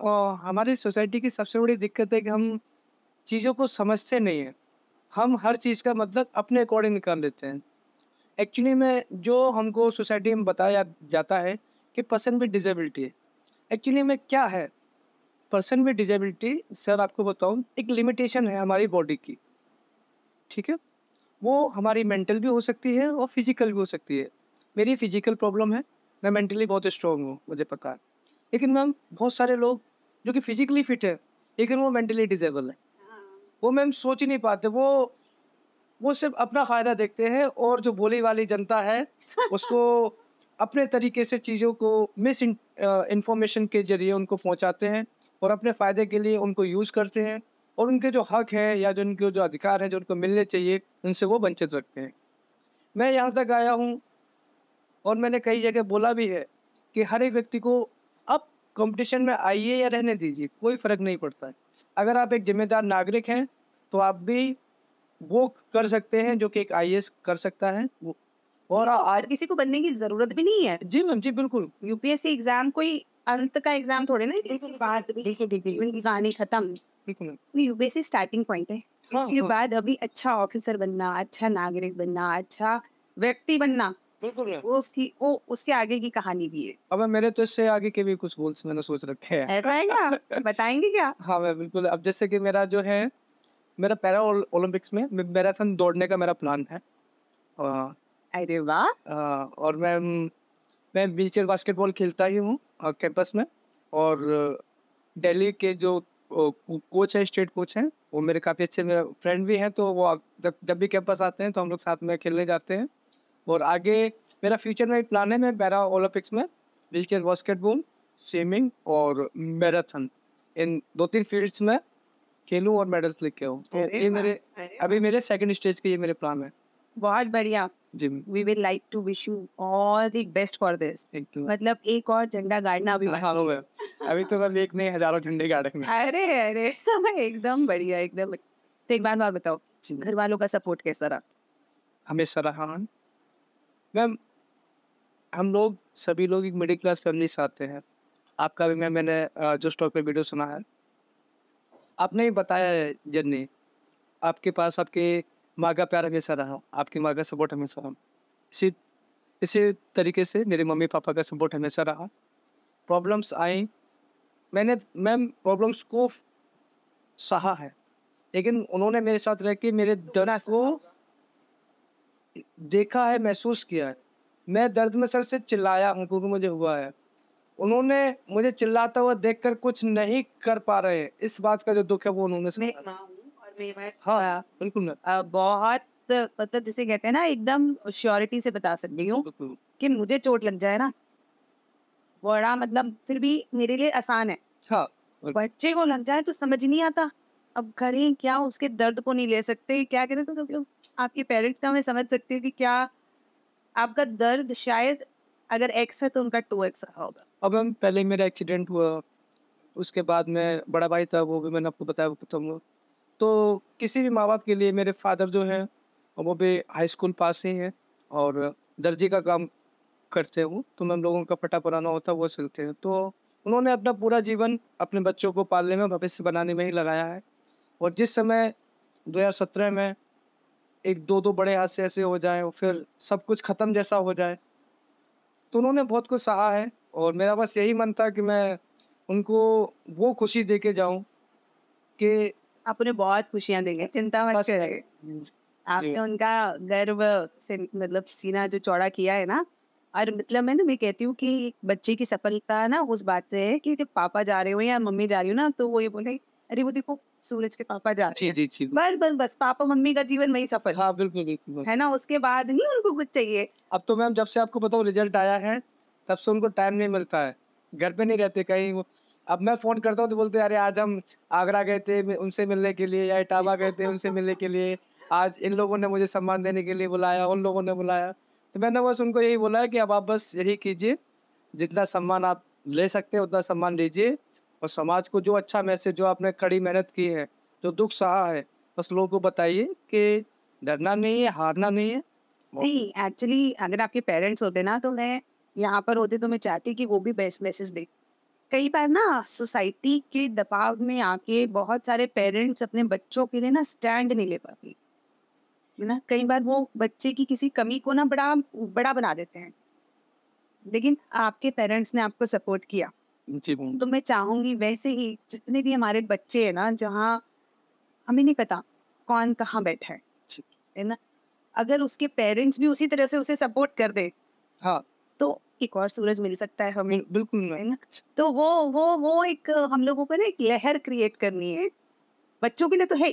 हमारी सोसाइटी की सबसे बड़ी दिक्कत है कि हम चीज़ों को समझते नहीं हैं हम हर चीज़ का मतलब अपने अकॉर्डिंग निकाल लेते हैं एक्चुअली में जो हमको सोसाइटी में बताया जाता है कि पर्सन विद डिजेबिलिटी एक्चुअली में क्या है पर्सन विद डिजेबिलिटी सर आपको बताऊँ एक लिमिटेशन है हमारी बॉडी की ठीक है वो हमारी मेंटल भी हो सकती है और फिजिकल भी हो सकती है मेरी फिजिकल प्रॉब्लम है मैं मेंटली बहुत स्ट्रॉन्ग हूँ मुझे पता है लेकिन मैम बहुत सारे लोग जो कि फिजिकली फिट है लेकिन वो मेंटली डिजेबल है वो मैम सोच ही नहीं पाते वो वो सिर्फ अपना फ़ायदा देखते हैं और जो बोली वाली जनता है उसको अपने तरीके से चीज़ों को मिस इंफॉर्मेशन के जरिए उनको पहुंचाते हैं और अपने फ़ायदे के लिए उनको यूज़ करते हैं और उनके जो हक हैं या जो उनके जो अधिकार हैं जो उनको मिलने चाहिए उनसे वो वंचित रखते हैं मैं यहाँ तक आया हूँ और मैंने कई जगह बोला भी है कि हर एक व्यक्ति को अब कंपटीशन में आइए या रहने दीजिए कोई फ़र्क नहीं पड़ता है अगर आप एक जिम्मेदार नागरिक हैं तो आप भी वो कर सकते हैं जो कि एक आई कर सकता है वो और आज किसी को बनने की जरूरत भी नहीं है जी मैम जी बिल्कुल यूपीएससी एग्जाम कोई अंत का एग्जाम थोड़े ना बाद गाने खत्म यूपीएससी स्टार्टिंग पॉइंट है इसके हाँ, हाँ. बाद अभी अच्छा ऑफिसर बनना अच्छा नागरिक बनना अच्छा व्यक्ति बनना वो उसकी वो उसके आगे की कहानी भी है अब मेरे तो इससे आगे के भी कुछ गोल्स मैंने सोच रखे हैं ऐसा है क्या बताएंगे क्या हाँ मैं बिल्कुल अब जैसे कि मेरा जो है मेरा पैरा ओलंपिक्स में मैराथन दौड़ने का मेरा प्लान है अरे वाह और मैं मैं व्हील चेयर बास्केटबॉल खेलता ही हूँ कैंपस में और दिल्ली के जो कोच है स्टेट कोच हैं वो मेरे काफ़ी अच्छे मेरे फ्रेंड भी हैं तो वो जब जब भी कैंपस आते हैं तो हम लोग साथ में खेलने जाते हैं और आगे मेरा फ्यूचर में एक प्लान है मैं पैरा ओलंपिक्स में व्हील चेयर बास्केटबॉल स्विमिंग और मैराथन इन दो तीन फील्ड्स में खेलूं और मेडल्स लेके आऊं तो ये मेरे अभी मेरे सेकंड स्टेज के ये मेरे प्लान है बहुत बढ़िया जी we will like to wish you all the best for this मतलब एक और झंडा गाड़ना अभी हाँ है अभी तो मैं एक नहीं हजारों झंडे गाड़ गाड़ेंगे अरे अरे सब एकदम बढ़िया एकदम तो एक बार बात बताओ घर वालों का सपोर्ट कैसा रहा हमेशा रहा मैम हम लोग सभी लोग एक मिडिल क्लास फैमिली से आते हैं आपका भी मैम मैंने जो स्टॉक पे वीडियो सुना है आपने ही बताया है जन ने आपके पास आपके माँ का प्यार हमेशा रहा आपकी माँ का सपोर्ट हमेशा रहा इसी इसी तरीके से मेरे मम्मी पापा का सपोर्ट हमेशा रहा प्रॉब्लम्स आई मैंने मैम प्रॉब्लम्स को सहा है लेकिन उन्होंने मेरे साथ रह के मेरे दर्द को देखा है महसूस किया है मैं दर्द में सर से चिल्लाया हूँ क्योंकि मुझे हुआ है उन्होंने मुझे चिल्लाता हुआ देखकर कुछ नहीं कर पा रहे इस बात का जो दुख है वो उन्होंने मैं और हाँ बिल्कुल बहुत मतलब जिसे कहते हैं ना एकदम श्योरिटी से बता सकती हूँ कि मुझे चोट लग जाए ना बड़ा मतलब फिर भी मेरे लिए आसान है हाँ बच्चे को लग जाए तो समझ नहीं आता अब करें क्या उसके दर्द को नहीं ले सकते क्या करें तो सब लोग आपके पेरेंट्स का मैं समझ सकती हूँ कि क्या आपका दर्द शायद अगर एक्स है तो उनका टू एक्स होगा अब हम पहले मेरा एक्सीडेंट हुआ उसके बाद मैं बड़ा भाई था वो भी मैंने आपको बताया वो खत्म तो हुआ तो किसी भी माँ बाप के लिए मेरे फादर जो हैं वो भी हाई स्कूल पास ही हैं और दर्जी का काम करते हूँ तो मैम लोगों का फटा पुराना होता है वो सिलते हैं तो उन्होंने अपना पूरा जीवन अपने बच्चों को पालने में भविष्य बनाने में ही लगाया है और जिस समय 2017 में एक दो दो बड़े हादसे ऐसे हो जाए और फिर सब कुछ ख़त्म जैसा हो जाए तो उन्होंने बहुत कुछ सहा है और मेरा बस यही मन था कि मैं उनको वो खुशी दे के जाऊँ कि आप उन्हें बहुत खुशियाँ देंगे चिंता मत करिए आपने उनका गर्व से मतलब सीना जो चौड़ा किया है ना और मतलब मैं ना मैं कहती हूँ कि बच्चे की सफलता ना उस बात से है कि जब पापा जा रहे हो या मम्मी जा रही हो ना तो वो ये बोले अरे वो देखो सूरज के पापा जा रहे जी, जी, बस बस बस पापा मम्मी का जीवन वही सफल हाँ बिल्कुल बिल्कुल है ना उसके बाद नहीं उनको कुछ चाहिए अब तो मैम जब से आपको बताऊँ रिजल्ट आया है तब से उनको टाइम नहीं मिलता है घर पे नहीं रहते कहीं वो अब मैं फ़ोन करता हूँ तो बोलते अरे आज हम आगरा गए थे उनसे मिलने के लिए या इटावा गए थे उनसे मिलने के लिए आज इन लोगों ने मुझे सम्मान देने के लिए बुलाया उन लोगों ने बुलाया तो मैंने बस उनको यही बोला है कि अब आप बस यही कीजिए जितना सम्मान आप ले सकते हैं उतना सम्मान लीजिए और समाज को जो अच्छा मैसेज जो आपने कड़ी मेहनत की है जो दुख सहा है बस लोगों को बताइए कि डरना नहीं है हारना नहीं है नहीं एक्चुअली अगर आपके पेरेंट्स होते ना तो मैं यहाँ पर होते तो मैं चाहती कि वो भी बेस्ट मैसेज दे कई बार ना सोसाइटी के दबाव में आके बहुत सारे पेरेंट्स अपने बच्चों के लिए ना स्टैंड नहीं ले पाते ना कई बार वो बच्चे की किसी कमी को ना बड़ा बड़ा बना देते हैं लेकिन आपके पेरेंट्स ने आपको सपोर्ट किया तो मैं चाहूंगी वैसे ही जितने भी हमारे बच्चे हैं ना जहाँ हमें नहीं पता कौन कहाँ बैठा है है ना अगर उसके पेरेंट्स भी उसी तरह से उसे सपोर्ट कर दे हाँ तो एक और सूरज मिल सकता है हमें बिल्कुल है ना तो वो वो वो एक हम लोगों को ना एक लहर क्रिएट करनी है बच्चों के लिए तो है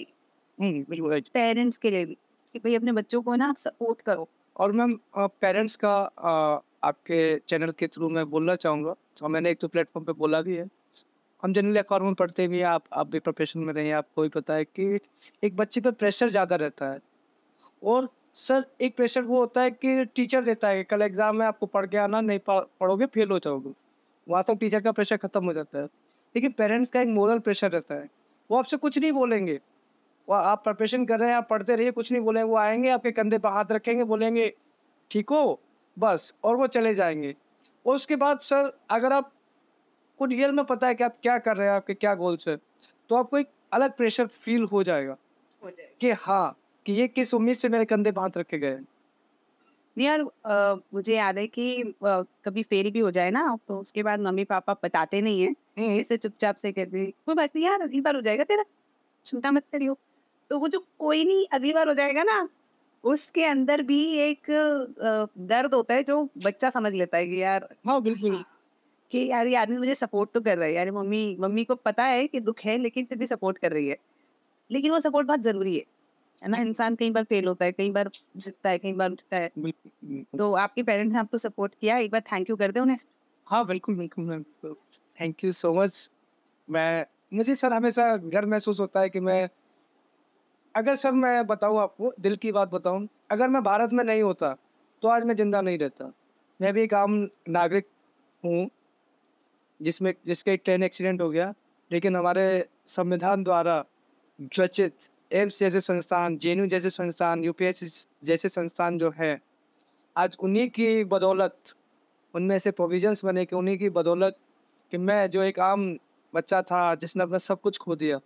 पेरेंट्स हम्म, के लिए भी कि भाई अपने बच्चों को ना सपोर्ट करो और मैम पेरेंट्स का आ, आपके चैनल के थ्रू मैं बोलना चाहूँगा तो मैंने एक तो प्लेटफॉर्म पे बोला भी है हम जनरली अखबार में पढ़ते भी आप आप भी प्रोफेशन में रहें आपको भी पता है कि एक बच्चे पर प्रेशर ज़्यादा रहता है और सर एक प्रेशर वो होता है कि टीचर देता है कल एग्ज़ाम में आपको पढ़ के आना नहीं पढ़ोगे फेल हो जाओगे वहाँ तक टीचर का प्रेशर ख़त्म हो जाता है लेकिन पेरेंट्स का एक मॉरल प्रेशर रहता है वो आपसे कुछ नहीं बोलेंगे वो आप प्रपेशन कर रहे हैं आप पढ़ते रहिए कुछ नहीं बोलेंगे वो आएंगे आपके कंधे पर हाथ रखेंगे बोलेंगे ठीक हो बस और वो चले जाएंगे और उसके बाद सर अगर आप को रियल में पता है कि आप क्या कर रहे हैं आपके क्या गोल्स हैं तो आपको एक अलग प्रेशर फील हो जाएगा, हो जाएगा। कि हाँ कि ये किस उम्मीद से मेरे कंधे बांध रखे गए यार मुझे याद है कि आ, कभी फेरी भी हो जाए ना तो उसके बाद मम्मी पापा बताते नहीं है ऐसे हम्म। चुपचाप से कहते कोई बात नहीं यार अगली बार हो जाएगा तेरा चिंता मत करियो तो वो जो कोई नहीं अगली बार हो जाएगा ना उसके अंदर भी एक दर्द होता है जो बच्चा समझ लेता है कि यार हाँ बिल्कुल कि यार ये आदमी मुझे सपोर्ट तो कर रहा है यार मम्मी मम्मी को पता है कि दुख है लेकिन फिर भी सपोर्ट कर रही है लेकिन वो सपोर्ट बहुत जरूरी है है ना इंसान कई बार फेल होता है कई बार जीतता है कई बार उठता है तो आपके पेरेंट्स ने आपको सपोर्ट किया एक बार थैंक यू कर दे उन्हें हाँ बिल्कुल बिल्कुल थैंक यू सो मच मैं मुझे सर हमेशा गर्व महसूस होता है कि मैं अगर सर मैं बताऊँ आपको दिल की बात बताऊँ अगर मैं भारत में नहीं होता तो आज मैं जिंदा नहीं रहता मैं भी एक आम नागरिक हूँ जिसमें जिसका एक ट्रेन एक्सीडेंट हो गया लेकिन हमारे संविधान द्वारा रचित एम्स जैसे संस्थान जे जैसे संस्थान यू जैसे संस्थान जो है आज उन्हीं की बदौलत उनमें से प्रोविजंस बने कि उन्हीं की बदौलत कि मैं जो एक आम बच्चा था जिसने अपना सब कुछ खो दिया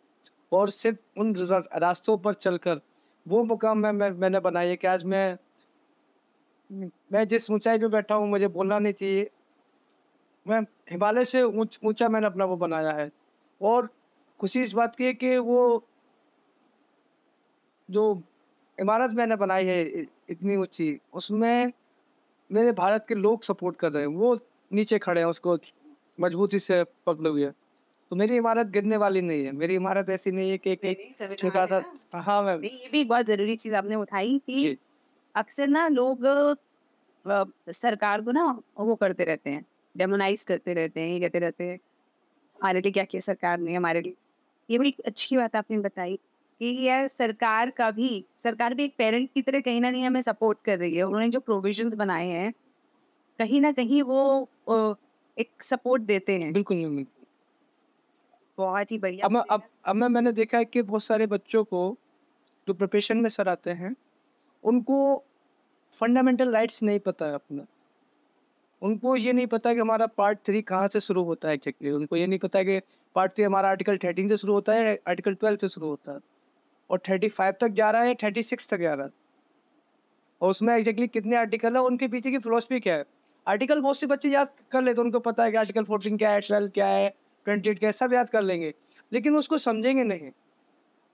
और सिर्फ उन रास्तों पर चलकर वो मुकाम मैं, मैं मैंने बनाई है कि आज मैं मैं जिस ऊंचाई पे बैठा हूँ मुझे बोलना नहीं चाहिए मैं हिमालय से ऊंचा उच, मैंने अपना वो बनाया है और खुशी इस बात की है कि वो जो इमारत मैंने बनाई है इतनी ऊंची उसमें मेरे भारत के लोग सपोर्ट कर रहे हैं वो नीचे खड़े हैं उसको मजबूती से पकड़े हुए तो मेरी इमारत गिरने वाली नहीं है मेरी इमारत ऐसी नहीं है कि एक छोटा सा हाँ मैम ये भी एक बहुत जरूरी चीज आपने उठाई कि अक्सर ना लोग सरकार को ना वो करते रहते हैं डेमोनाइज करते रहते हैं ये कहते रहते हैं हमारे लिए क्या किया सरकार ने हमारे लिए ये बड़ी अच्छी बात आपने बताई कि यार सरकार का भी सरकार भी एक पेरेंट की तरह कहीं ना कहीं हमें सपोर्ट कर रही है उन्होंने जो प्रोविजंस बनाए हैं कहीं ना कहीं वो एक सपोर्ट देते हैं बिल्कुल बहुत ही बढ़िया अब अब अब मैं मैंने देखा है कि बहुत सारे बच्चों को जो प्रोफेशन में सर आते हैं उनको फंडामेंटल राइट्स नहीं पता है अपना उनको ये नहीं पता कि हमारा पार्ट थ्री कहाँ से शुरू होता है एक्चुअली उनको ये नहीं पता कि पार्ट थ्री हमारा आर्टिकल थर्टीन से शुरू होता है आर्टिकल ट्वेल्व से शुरू होता है और थर्टी फाइव तक जा रहा है या थर्टी सिक्स तक जा रहा है और उसमें एग्जैक्टली कितने आर्टिकल है उनके पीछे की फिलोसफी क्या है आर्टिकल बहुत से बच्चे याद कर लेते हैं उनको पता है कि आर्टिकल फोर्टीन क्या है ट्वेल्व क्या है ट्वेंटी एट क्या है सब याद कर लेंगे लेकिन उसको समझेंगे नहीं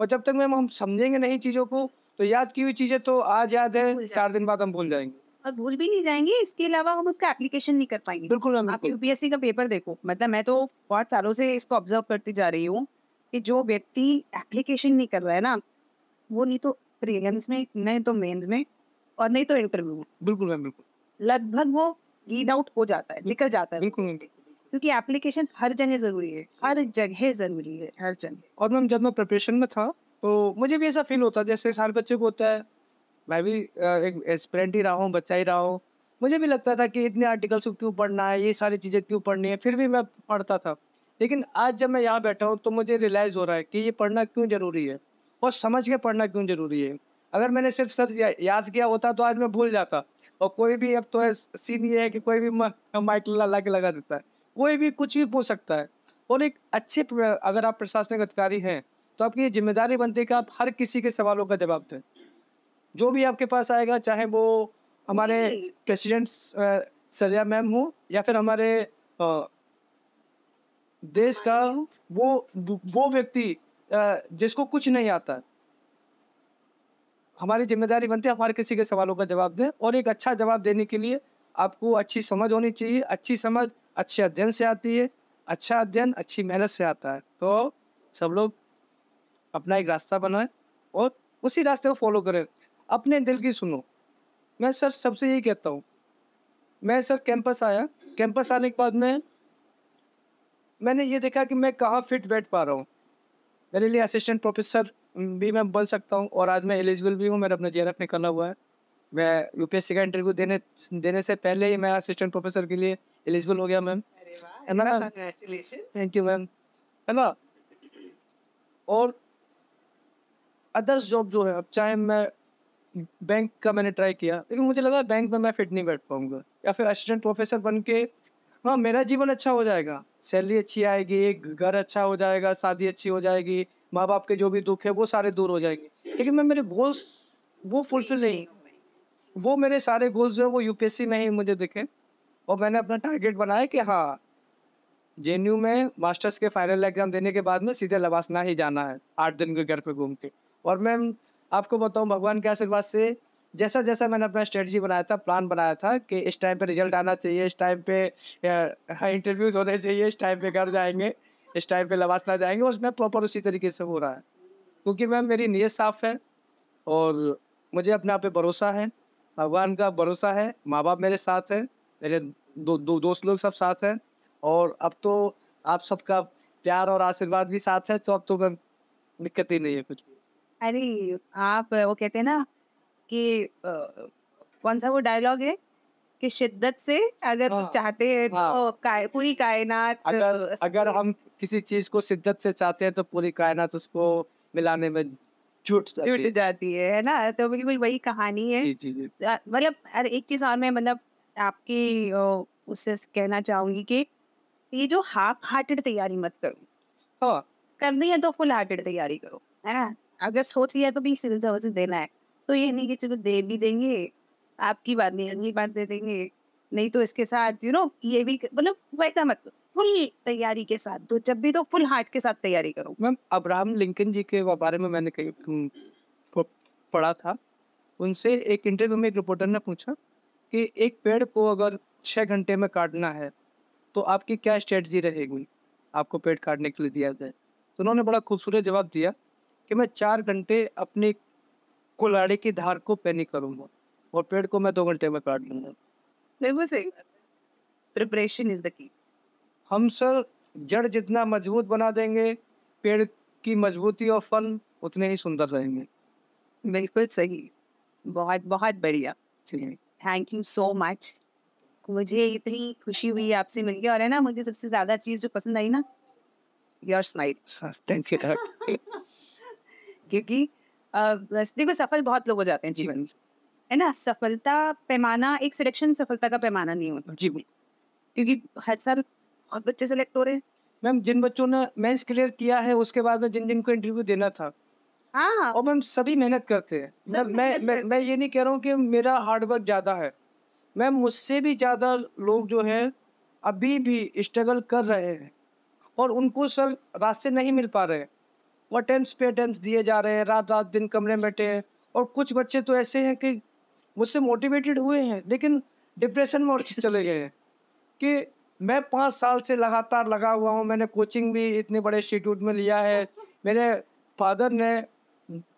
और जब तक मैम हम समझेंगे नहीं चीज़ों को तो याद की हुई चीज़ें तो आज याद है चार दिन बाद हम भूल जाएंगे और भूल भी नहीं जाएंगे इसके अलावा हम उसका एप्लीकेशन नहीं कर पाएंगे बिल्कुल आप यूपीएससी का पेपर देखो मतलब मैं तो बहुत सालों से इसको ऑब्जर्व करती जा रही हूँ कि जो व्यक्ति एप्लीकेशन नहीं कर रहा है ना वो नहीं तो प्रीलिम्स में नहीं तो मेंस में और नहीं तो इंटरव्यू में बिल्कुल मैम बिल्कुल लगभग वो लीड आउट हो जाता है निकल जाता है बिल्कुल क्योंकि एप्लीकेशन हर जगह जरूरी है हर जगह जरूरी है हर जगह और मैम जब मैं प्रिपरेशन में था तो मुझे भी ऐसा फील होता जैसे सारे बच्चे को होता है मैं भी एक एस्पिरेंट ही रहा हूँ बच्चा ही रहा हूँ मुझे भी लगता था कि इतने आर्टिकल्स क्यों पढ़ना है ये सारी चीज़ें क्यों पढ़नी है फिर भी मैं पढ़ता था लेकिन आज जब मैं यहाँ बैठा हूँ तो मुझे रियलाइज़ हो रहा है कि ये पढ़ना क्यों ज़रूरी है और समझ के पढ़ना क्यों ज़रूरी है अगर मैंने सिर्फ सर याद किया होता तो आज मैं भूल जाता और कोई भी अब तो सीन ये है कि कोई भी माइक ला के लगा देता है कोई भी कुछ भी पूछ सकता है और एक अच्छे अगर आप प्रशासनिक अधिकारी हैं तो आपकी ये जिम्मेदारी बनती है कि आप हर किसी के सवालों का जवाब दें जो भी आपके पास आएगा चाहे वो हमारे प्रेसिडेंट सरिया मैम हो या फिर हमारे देश का वो वो व्यक्ति जिसको कुछ नहीं आता हमारी जिम्मेदारी बनती है हमारे किसी के सवालों का जवाब दें और एक अच्छा जवाब देने के लिए आपको अच्छी समझ होनी चाहिए अच्छी समझ अच्छे अध्ययन से आती है अच्छा अध्ययन अच्छी मेहनत से आता है तो सब लोग अपना एक रास्ता बनाए और उसी रास्ते को फॉलो करें अपने दिल की सुनो मैं सर सबसे यही कहता हूँ मैं सर कैंपस आया कैंपस आने के बाद में मैंने ये देखा कि मैं कहाँ फिट बैठ पा रहा हूँ मेरे लिए असिस्टेंट प्रोफेसर भी मैं बन सकता हूँ और आज मैं एलिजिबल भी हूँ मेरा अपना जे करना हुआ है मैं यू पी एस सी का इंटरव्यू देने देने से पहले ही मैं असिस्टेंट प्रोफेसर के लिए एलिजिबल हो गया मैम थैंक यू मैम है ना और अदर्स जॉब जो है अब चाहे मैं बैंक का मैंने ट्राई किया लेकिन मुझे लगा बैंक में मैं फिट नहीं बैठ पाऊंगा या फिर असिस्टेंट प्रोफेसर बन के हाँ मेरा जीवन अच्छा हो जाएगा सैलरी अच्छी आएगी घर अच्छा हो जाएगा शादी अच्छी हो जाएगी माँ बाप के जो भी दुख है वो सारे दूर हो जाएंगे लेकिन मैं मेरे गोल्स वो फुलफिल नहीं वो मेरे सारे गोल्स जो है वो यूपीएससी में ही मुझे दिखे और मैंने अपना टारगेट बनाया कि हाँ जे में मास्टर्स के फाइनल एग्जाम देने के बाद में सीधे लवासना ही जाना है आठ दिन के घर पे घूम के और मैम आपको बताऊँ भगवान के आशीर्वाद से जैसा जैसा मैंने अपना स्ट्रेटजी बनाया था प्लान बनाया था कि इस टाइम पे रिजल्ट आना चाहिए इस टाइम पे इंटरव्यूज़ हाँ, होने चाहिए इस टाइम पे घर जाएंगे इस टाइम पे लवासना जाएंगे उसमें प्रॉपर उसी तरीके से हो रहा है क्योंकि मैम मेरी नीयत साफ़ है और मुझे अपने आप पर भरोसा है भगवान का भरोसा है माँ बाप मेरे साथ हैं मेरे दो, दो दोस्त लोग सब साथ हैं और अब तो आप सबका प्यार और आशीर्वाद भी साथ है तो अब तो मैम दिक्कत ही नहीं है कुछ अरे आप वो कहते हैं ना कि कौन सा वो डायलॉग है कि शिद्दत से अगर हाँ, चाहते हैं तो हाँ, काय, पूरी कायनात अगर अगर हम किसी चीज को शिद्दत से चाहते हैं तो पूरी कायनात उसको मिलाने में जुट जाती जुट जाती है है ना तो बिल्कुल वही कहानी है मतलब एक चीज और मैं मतलब आपकी उससे कहना चाहूंगी कि ये जो हाफ हार्टेड तैयारी मत करो हाँ करनी है तो फुल हार्टेड तैयारी करो है ना अगर सोच लिया तो भी सिविल सर्विस देना है तो ये नहीं कि चलो दे भी देंगे आपकी बात नहीं अगली बात दे देंगे नहीं तो इसके साथ यू नो ये भी मतलब वैसा मतलब फुल तैयारी के साथ तो जब भी तो फुल हार्ट के साथ तैयारी करो मैम अब्राहम लिंकन जी के बारे में मैंने कही पढ़ा था उनसे एक इंटरव्यू में एक रिपोर्टर ने पूछा कि एक पेड़ को अगर छः घंटे में काटना है तो आपकी क्या स्ट्रेटजी रहेगी आपको पेड़ काटने के लिए दिया जाए तो उन्होंने बड़ा खूबसूरत जवाब दिया कि मैं चार घंटे अपने कुल्हाड़ी की धार को पैनिक करूंगा और पेड़ को मैं दो घंटे में काट लूंगा बिल्कुल सही प्रिपरेशन इज द की हम सर जड़ जितना मजबूत बना देंगे पेड़ की मजबूती और फल उतने ही सुंदर रहेंगे बिल्कुल सही बहुत बहुत बढ़िया चलिए थैंक यू सो मच मुझे इतनी खुशी हुई आपसे मिलकर और है ना मुझे सबसे ज्यादा चीज जो पसंद आई ना योर स्माइल थैंक यू क्योंकि देखो सफल बहुत लोग हो जाते हैं जीवन है ना सफलता पैमाना एक सिलेक्शन सफलता का पैमाना नहीं होता जी क्योंकि हर साल बहुत बच्चे सेलेक्ट हो रहे हैं मैम जिन बच्चों ने मेंस क्लियर किया है उसके बाद में जिन जिन को इंटरव्यू देना था हाँ और मैम सभी मेहनत करते हैं मैं मैं, मैं मैं ये नहीं कह रहा हूँ कि मेरा हार्डवर्क ज़्यादा है मैम मुझसे भी ज़्यादा लोग जो हैं अभी भी स्ट्रगल कर रहे हैं और उनको सर रास्ते नहीं मिल पा रहे हैं वो अटेम्प्ट पे अटेम्प्ट दिए जा रहे हैं रात रात दिन कमरे में बैठे हैं और कुछ बच्चे तो ऐसे हैं कि मुझसे मोटिवेटेड हुए हैं लेकिन डिप्रेशन में और चले गए हैं कि मैं पाँच साल से लगातार लगा हुआ हूँ मैंने कोचिंग भी इतने बड़े इंस्टीट्यूट में लिया है मेरे फादर ने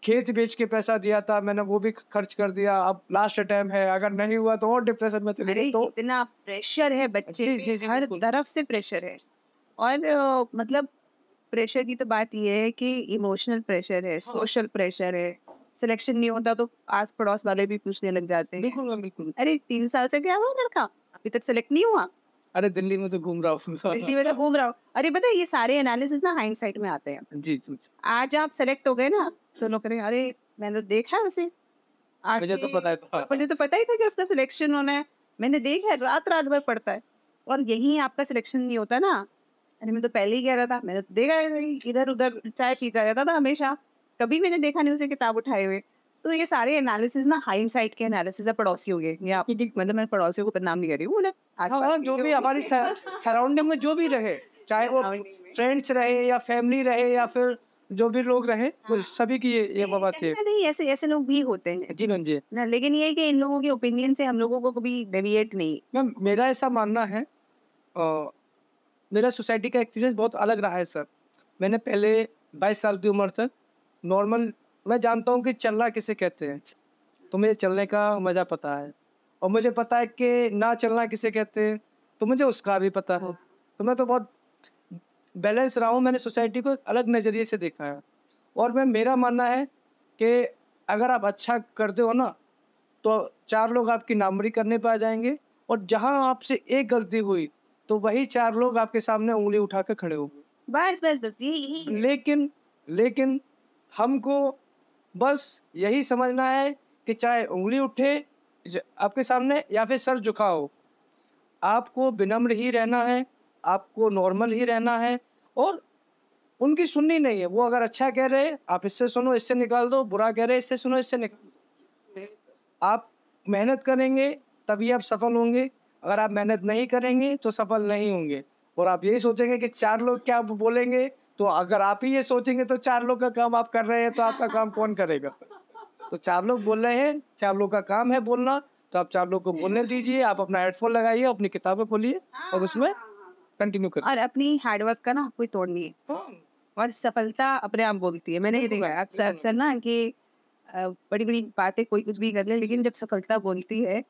खेत बेच के पैसा दिया था मैंने वो भी खर्च कर दिया अब लास्ट टाइम है अगर नहीं हुआ तो और डिप्रेशन में चले तो इतना प्रेशर है बच्चे जी, जी, जी, हर तरफ से प्रेशर है और मतलब प्रेशर की तो बात ये है कि इमोशनल प्रेशर है हाँ। सोशल प्रेशर है सिलेक्शन नहीं होता तो आस पड़ोस वाले भी पूछने लग जाते हैं बिल्कुल बिल्कुल अरे तीन साल से क्या हुआ लड़का अभी तक सिलेक्ट नहीं हुआ अरे दिल्ली में तो घूम रहा हूँ दिल्ली में तो घूम रहा हूँ अरे पता ये सारे एनालिसिस ना हाइंड साइड में आते हैं जी जी आज आप सेलेक्ट हो गए ना तो लोग करेंगे अरे मैंने तो देखा है उसे मुझे तो पता था मुझे तो पता ही था कि उसका सिलेक्शन होना है मैंने देखा है रात रात भर पड़ता है और यही आपका सिलेक्शन नहीं होता ना अरे मैं तो पहले ही कह रहा था मैंने तो देखा इधर उधर चाय पीता रहता था हमेशा कभी मैंने देखा नहीं उसे किताब उठाए हुए तो ये सारे एनालिसिस ना हाइंड साइड के एनालिसिस है पड़ोसी हो गए मतलब मैं तो पड़ोसियों को बदनाम नहीं कर रही हूँ हाँ, हाँ, जो भी हमारी सराउंडिंग में जो भी रहे चाहे वो फ्रेंड्स रहे या फैमिली रहे या फिर जो भी लोग रहे हाँ। सभी की ये ये बात है नहीं ऐसे ऐसे लोग भी होते हैं जी मैम जी ना लेकिन ये कि इन लोगों के ओपिनियन से हम लोगों को कभी डेविएट नहीं मैम मेरा ऐसा मानना है मेरा सोसाइटी का एक्सपीरियंस बहुत अलग रहा है सर मैंने पहले बाईस साल की उम्र तक नॉर्मल मैं जानता हूँ कि चलना किसे कहते हैं तो मुझे चलने का मज़ा पता है और मुझे पता है कि ना चलना किसे कहते हैं तो मुझे उसका भी पता है तो मैं तो बहुत बैलेंस रहा हूँ मैंने सोसाइटी को अलग नज़रिए से देखा है और मैं मेरा मानना है कि अगर आप अच्छा करते हो ना तो चार लोग आपकी नामरी करने पर आ जाएंगे और जहाँ आपसे एक गलती हुई तो वही चार लोग आपके सामने उंगली उठा कर खड़े हो बस बस बस यही लेकिन लेकिन हमको बस यही समझना है कि चाहे उंगली उठे आपके सामने या फिर सर झुकाओ आपको विनम्र ही रहना है आपको नॉर्मल ही रहना है और उनकी सुननी नहीं है वो अगर अच्छा कह रहे हैं आप इससे सुनो इससे निकाल दो बुरा कह रहे इससे सुनो इससे निकाल दो आप मेहनत करेंगे तभी आप सफल होंगे अगर आप मेहनत नहीं करेंगे तो सफल नहीं होंगे और आप यही सोचेंगे कि चार लोग क्या बोलेंगे तो अगर आप ही ये सोचेंगे तो चार लोग का काम आप कर रहे हैं तो आपका काम कौन करेगा तो चार लोग बोल रहे हैं चार लोग का काम है बोलना तो आप चार लोग को बोलने दीजिए आप अपना हेडफोन लगाइए अपनी किताबें खोलिए और उसमें कंटिन्यू करिए और अपनी हार्डवर्क का ना कोई तोड़ नहीं है हाँ। और सफलता अपने आप बोलती है मैंने ये देखा अक्सर अक्सर ना कि बड़ी बड़ी बातें कोई कुछ भी कर ले लेकिन जब सफलता बोलती है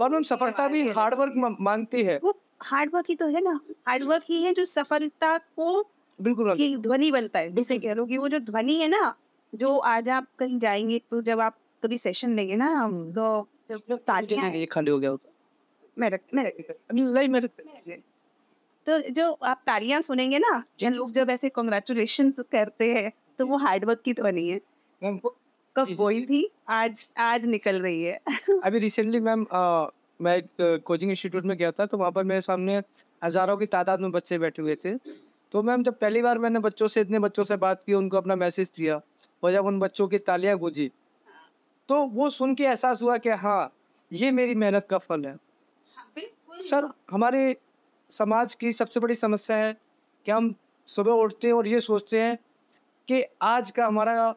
और मैम सफलता भी हार्डवर्क मांगती है वो हार्डवर्क ही तो है ना हार्डवर्क ही है जो सफलता को बिल्कुल ध्वनि बनता है जिसे कह लो कि वो जो ध्वनि है ना जो आज आप कहीं जाएंगे तो जब आप कभी सेशन लेंगे ना हम हम्म। तो जब लोग तालियां ये खाली हो गया तो। मैं रख मैं रख तो जो आप तालियां सुनेंगे ना जब लोग जब ऐसे कॉन्ग्रेचुलेशन करते हैं तो वो हार्डवर्क की ध्वनि है कब बोई थी आज आज निकल रही है अभी रिसेंटली मैम मैं एक कोचिंग इंस्टीट्यूट में गया था तो वहाँ पर मेरे सामने हज़ारों की तादाद में बच्चे बैठे हुए थे तो मैम जब पहली बार मैंने बच्चों से इतने बच्चों से बात की उनको अपना मैसेज दिया और जब उन बच्चों की तालियां गूंजी तो वो सुन के एहसास हुआ कि हाँ ये मेरी मेहनत का फल है हाँ, सर हमारे समाज की सबसे बड़ी समस्या है कि हम सुबह उठते हैं और ये सोचते हैं कि आज का हमारा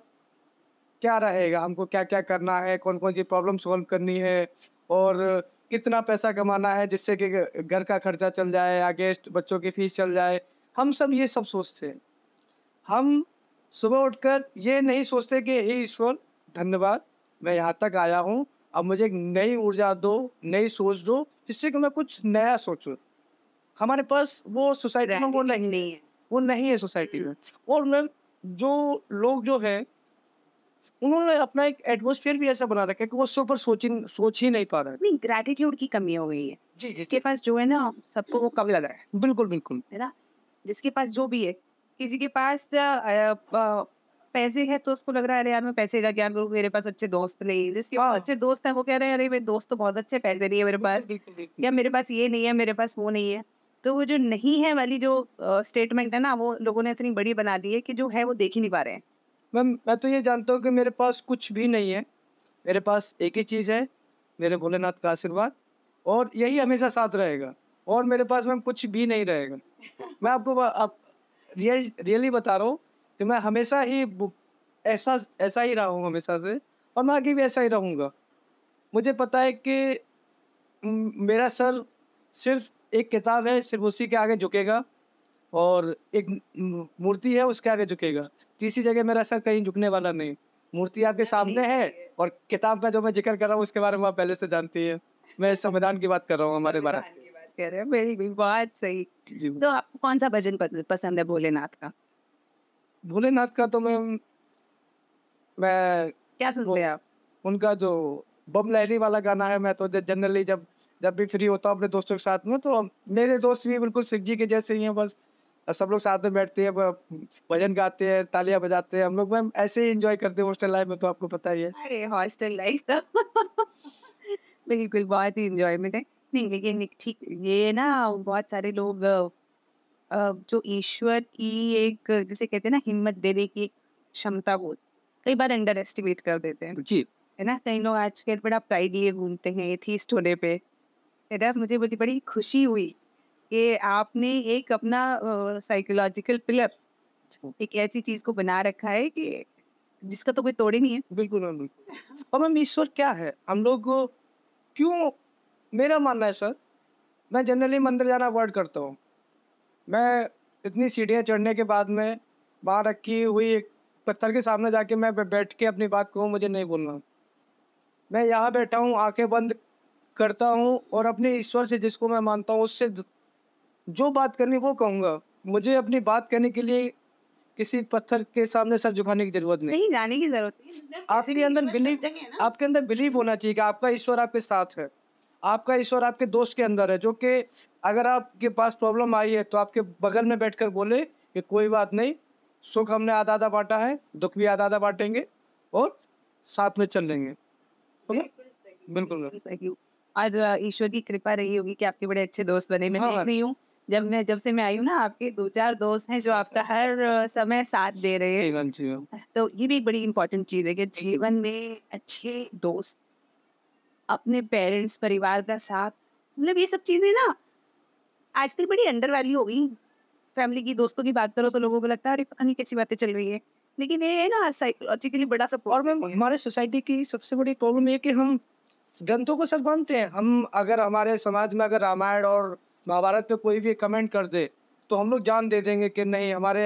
क्या रहेगा हमको क्या क्या करना है कौन कौन सी प्रॉब्लम सॉल्व करनी है और कितना पैसा कमाना है जिससे कि घर का खर्चा चल जाए आगे बच्चों की फीस चल जाए हम सब ये सब सोचते हैं हम सुबह उठकर ये नहीं सोचते कि हे ईश्वर धन्यवाद मैं यहाँ तक आया हूँ अब मुझे एक नई ऊर्जा दो नई सोच दो जिससे कि मैं कुछ नया सोचूँ हमारे पास वो सोसाइटी में वो नहीं है वो नहीं है सोसाइटी में हम्म। और मैं जो लोग जो है उन्होंने अपना एक एटमोसफियर भी ऐसा बना रखा है कि वो सुपर ऊपर सोच सोच ही नहीं पा रहा है नहीं ग्रेटिट्यूड की कमी हो गई है जी जी जिसके पास जो है ना सबको वो कम लग रहा है बिल्कुल बिल्कुल है ना जिसके पास जो भी है किसी के पास पैसे है तो उसको लग रहा है अरे यार मैं पैसे का ज्ञान करूँ मेरे पास अच्छे दोस्त नहीं जिसके पास हाँ। अच्छे दोस्त हैं वो कह रहे हैं अरे मेरे दोस्त तो बहुत अच्छे पैसे नहीं है मेरे पास या मेरे पास ये नहीं है मेरे पास वो नहीं है तो वो जो नहीं है वाली जो स्टेटमेंट है ना वो लोगों ने इतनी बड़ी बना दी है कि जो है वो देख ही नहीं पा रहे हैं मैम मैं तो ये जानता हूँ कि मेरे पास कुछ भी नहीं है मेरे पास एक ही चीज़ है मेरे भोलेनाथ का आशीर्वाद और यही हमेशा साथ रहेगा और मेरे पास मैम कुछ भी नहीं रहेगा मैं आपको आप रियल रियली बता रहा हूँ कि मैं हमेशा ही ऐसा ऐसा ही रहा हूँ हमेशा से और मैं आगे भी ऐसा ही रहूँगा मुझे पता है कि मेरा सर सिर्फ एक किताब है सिर्फ उसी के आगे झुकेगा और एक मूर्ति है उसके आगे झुकेगा तीसरी जगह मेरा सर कहीं झुकने वाला नहीं मूर्ति आपके सामने है और किताब का जो मैं जिक्र कर रहा हूँ उसके बारे में आप पहले से जानती है मैं संविधान की बात कर रहा हूँ हमारे भारत की कह रहे हैं मेरी भी बहुत सही तो आपको कौन सा भजन पसंद है भोलेनाथ का भोलेनाथ का तो मैं मैं क्या सुनते हैं आप उनका जो बम लहरी वाला गाना है मैं तो जनरली जब जब भी फ्री होता हूँ अपने दोस्तों के साथ में तो मेरे दोस्त भी बिल्कुल सिख जी के जैसे ही हैं बस सब लोग साथ में बैठते हैं भजन गाते हैं तालियां बजाते हैं हम लोग मैम ऐसे ही एंजॉय करते हैं हॉस्टल लाइफ में तो आपको पता ही है अरे हॉस्टल लाइफ तो बिल्कुल बहुत ही इंजॉयमेंट है नहीं लेकिन ठीक ये ना बहुत सारे लोग जो ईश्वर की एक जैसे कहते हैं ना हिम्मत देने की क्षमता को कई बार अंडर एस्टिमेट कर देते हैं जी है ना कई लोग आज के बड़ा प्राइड लिए घूमते हैं एथीस्ट होने पे मुझे बड़ी बड़ी खुशी हुई कि आपने एक अपना साइकोलॉजिकल पिलर एक ऐसी चीज को बना रखा है कि जिसका तो कोई तोड़ी नहीं है बिल्कुल मैम बिल्कुल हाँ। और ईश्वर क्या है हम लोग क्यों मेरा मानना है सर मैं जनरली मंदिर जाना अवॉइड करता हूँ मैं इतनी सीढ़ियाँ चढ़ने के बाद में बाहर रखी हुई एक पत्थर के सामने जाके मैं बैठ के अपनी बात कहूँ मुझे नहीं बोलना मैं यहाँ बैठा हूँ आंखें बंद करता हूँ और अपने ईश्वर से जिसको मैं मानता हूँ उससे जो बात करनी वो कहूँगा मुझे अपनी बात कहने के लिए किसी पत्थर के सामने सर झुकाने की जरूरत नहीं नहीं जाने की जरूरत नहीं आपके अंदर बिलीव आपके अंदर बिलीव होना चाहिए कि आपका ईश्वर आपके साथ है आपका ईश्वर आपके दोस्त के अंदर है जो कि अगर आपके पास प्रॉब्लम आई है तो आपके बगल में बैठकर बोले कि कोई बात नहीं सुख हमने आधा आधा बांटा है दुख भी आधा आधा बांटेंगे और साथ में चल लेंगे बिल्कुल ईश्वर की कृपा रही होगी कि आपके बड़े अच्छे दोस्त बने मैं हाँ। देख रही हूँ जब मैं जब से मैं आई हूँ ना आपके दो चार दोस्त हैं जो आपका हर समय साथ दे रहे हैं तो ये भी बड़ी इम्पोर्टेंट चीज है कि जीवन में अच्छे दोस्त अपने पेरेंट्स परिवार का साथ मतलब ये सब चीजें ना आजकल बड़ी अंडर वैल्यू हो गई फैमिली की दोस्तों की बात करो तो लोगों को लगता है अरे पता नहीं कैसी बातें चल रही है लेकिन ये है ना साइकोलॉजिकली बड़ा सपोर्ट में हमारे सोसाइटी की सबसे बड़ी प्रॉब्लम ये कि हम ग्रंथों को सब मानते हैं हम अगर हमारे समाज में अगर रामायण और महाभारत पे कोई भी कमेंट कर दे तो हम लोग जान दे देंगे कि नहीं हमारे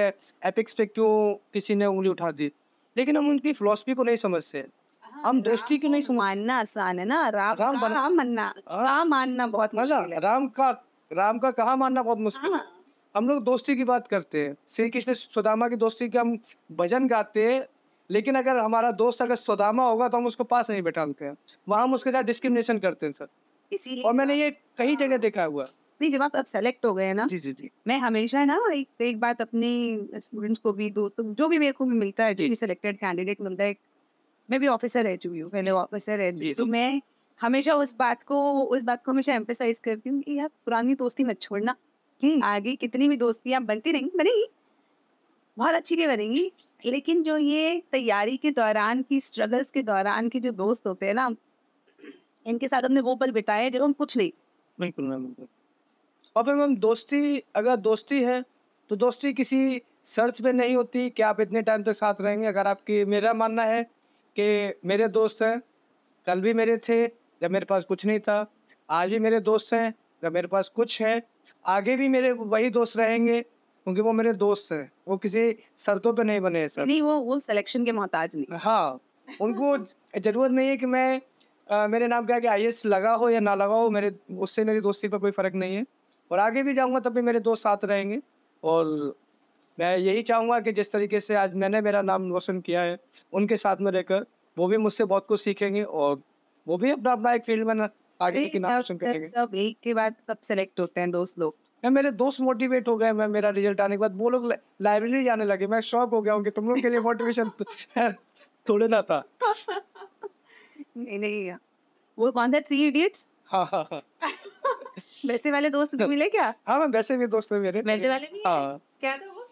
एपिक्स पे क्यों किसी ने उंगली उठा दी लेकिन हम उनकी फिलोसफी को नहीं समझते हाँ, हम दृष्टि की नहीं मानना आसान है ना राम राम का राम मानना हाँ। राम मानना बहुत मुश्किल है राम का राम का कहा मानना बहुत मुश्किल है हाँ। हम लोग दोस्ती की बात करते हैं श्री कृष्ण सुदामा की दोस्ती के हम भजन गाते हैं लेकिन अगर हमारा दोस्त अगर सुदामा होगा तो हम उसको पास नहीं बैठाते हैं वहाँ हम उसके साथ डिस्क्रिमिनेशन करते हैं सर इसीलिए और मैंने तो- ये कई जगह देखा हुआ है नहीं जब आप अब सेलेक्ट हो गए ना जी जी जी मैं हमेशा है ना एक एक बात अपने स्टूडेंट्स को भी दो तो जो भी मेरे को भी मिलता है जो भी सेलेक्टेड कैंडिडेट मिलता है मैं भी ऑफिसर रह चुकी हूँ पहले ऑफिसर रह चुकी तो मैं हमेशा उस बात को उस बात को हमेशा एम्फेसाइज करती हूँ कि यार पुरानी दोस्ती मत छोड़ना आगे कितनी भी दोस्तियाँ बनती रहेंगी बनेगी बहुत अच्छी भी बनेंगी लेकिन जो ये तैयारी के दौरान की स्ट्रगल्स के दौरान के जो दोस्त होते हैं ना इनके साथ हमने वो पल बिताए जब हम कुछ नहीं बिल्कुल बिल्कुल और फिर मैम दोस्ती अगर दोस्ती है तो दोस्ती किसी शर्त पे नहीं होती कि आप इतने टाइम तक साथ रहेंगे अगर आपकी मेरा मानना है कि मेरे दोस्त हैं कल भी मेरे थे जब मेरे पास कुछ नहीं था आज भी मेरे दोस्त हैं जब मेरे पास कुछ है आगे भी मेरे वही दोस्त रहेंगे क्योंकि वो मेरे दोस्त हैं वो किसी शर्तों पे नहीं बने सर नहीं वो वो सिलेक्शन के मोहताज नहीं हाँ उनको ज़रूरत नहीं है कि मैं आ, मेरे नाम क्या कि आई लगा हो या ना लगा हो मेरे उससे मेरी दोस्ती पर कोई फ़र्क नहीं है और आगे भी जाऊंगा तब भी मेरे दोस्त साथ रहेंगे और मैं यही चाहूंगा कि जिस तरीके से आज मैंने मेरा नाम रोशन किया है उनके साथ में रहकर वो भी मुझसे बहुत कुछ सीखेंगे और वो भी अपना अपना एक फील्ड में आगे की नाम रोशन करेंगे सब एक के बाद सब सेलेक्ट होते हैं दोस्त लोग मैं मेरे दोस्त मोटिवेट हो गए मैं मेरा रिजल्ट आने के बाद वो लोग लाइब्रेरी जाने लगे मैं शौक हो गया हूँ कि तुम लोग के लिए मोटिवेशन तो थोड़े ना था नहीं नहीं वो कौन था थ्री इडियट्स हाँ हाँ हाँ वैसे वाले दोस्त मिले क्या हाँ मैम वैसे भी दोस्त मेरे वैसे वाले भी हाँ क्या था वो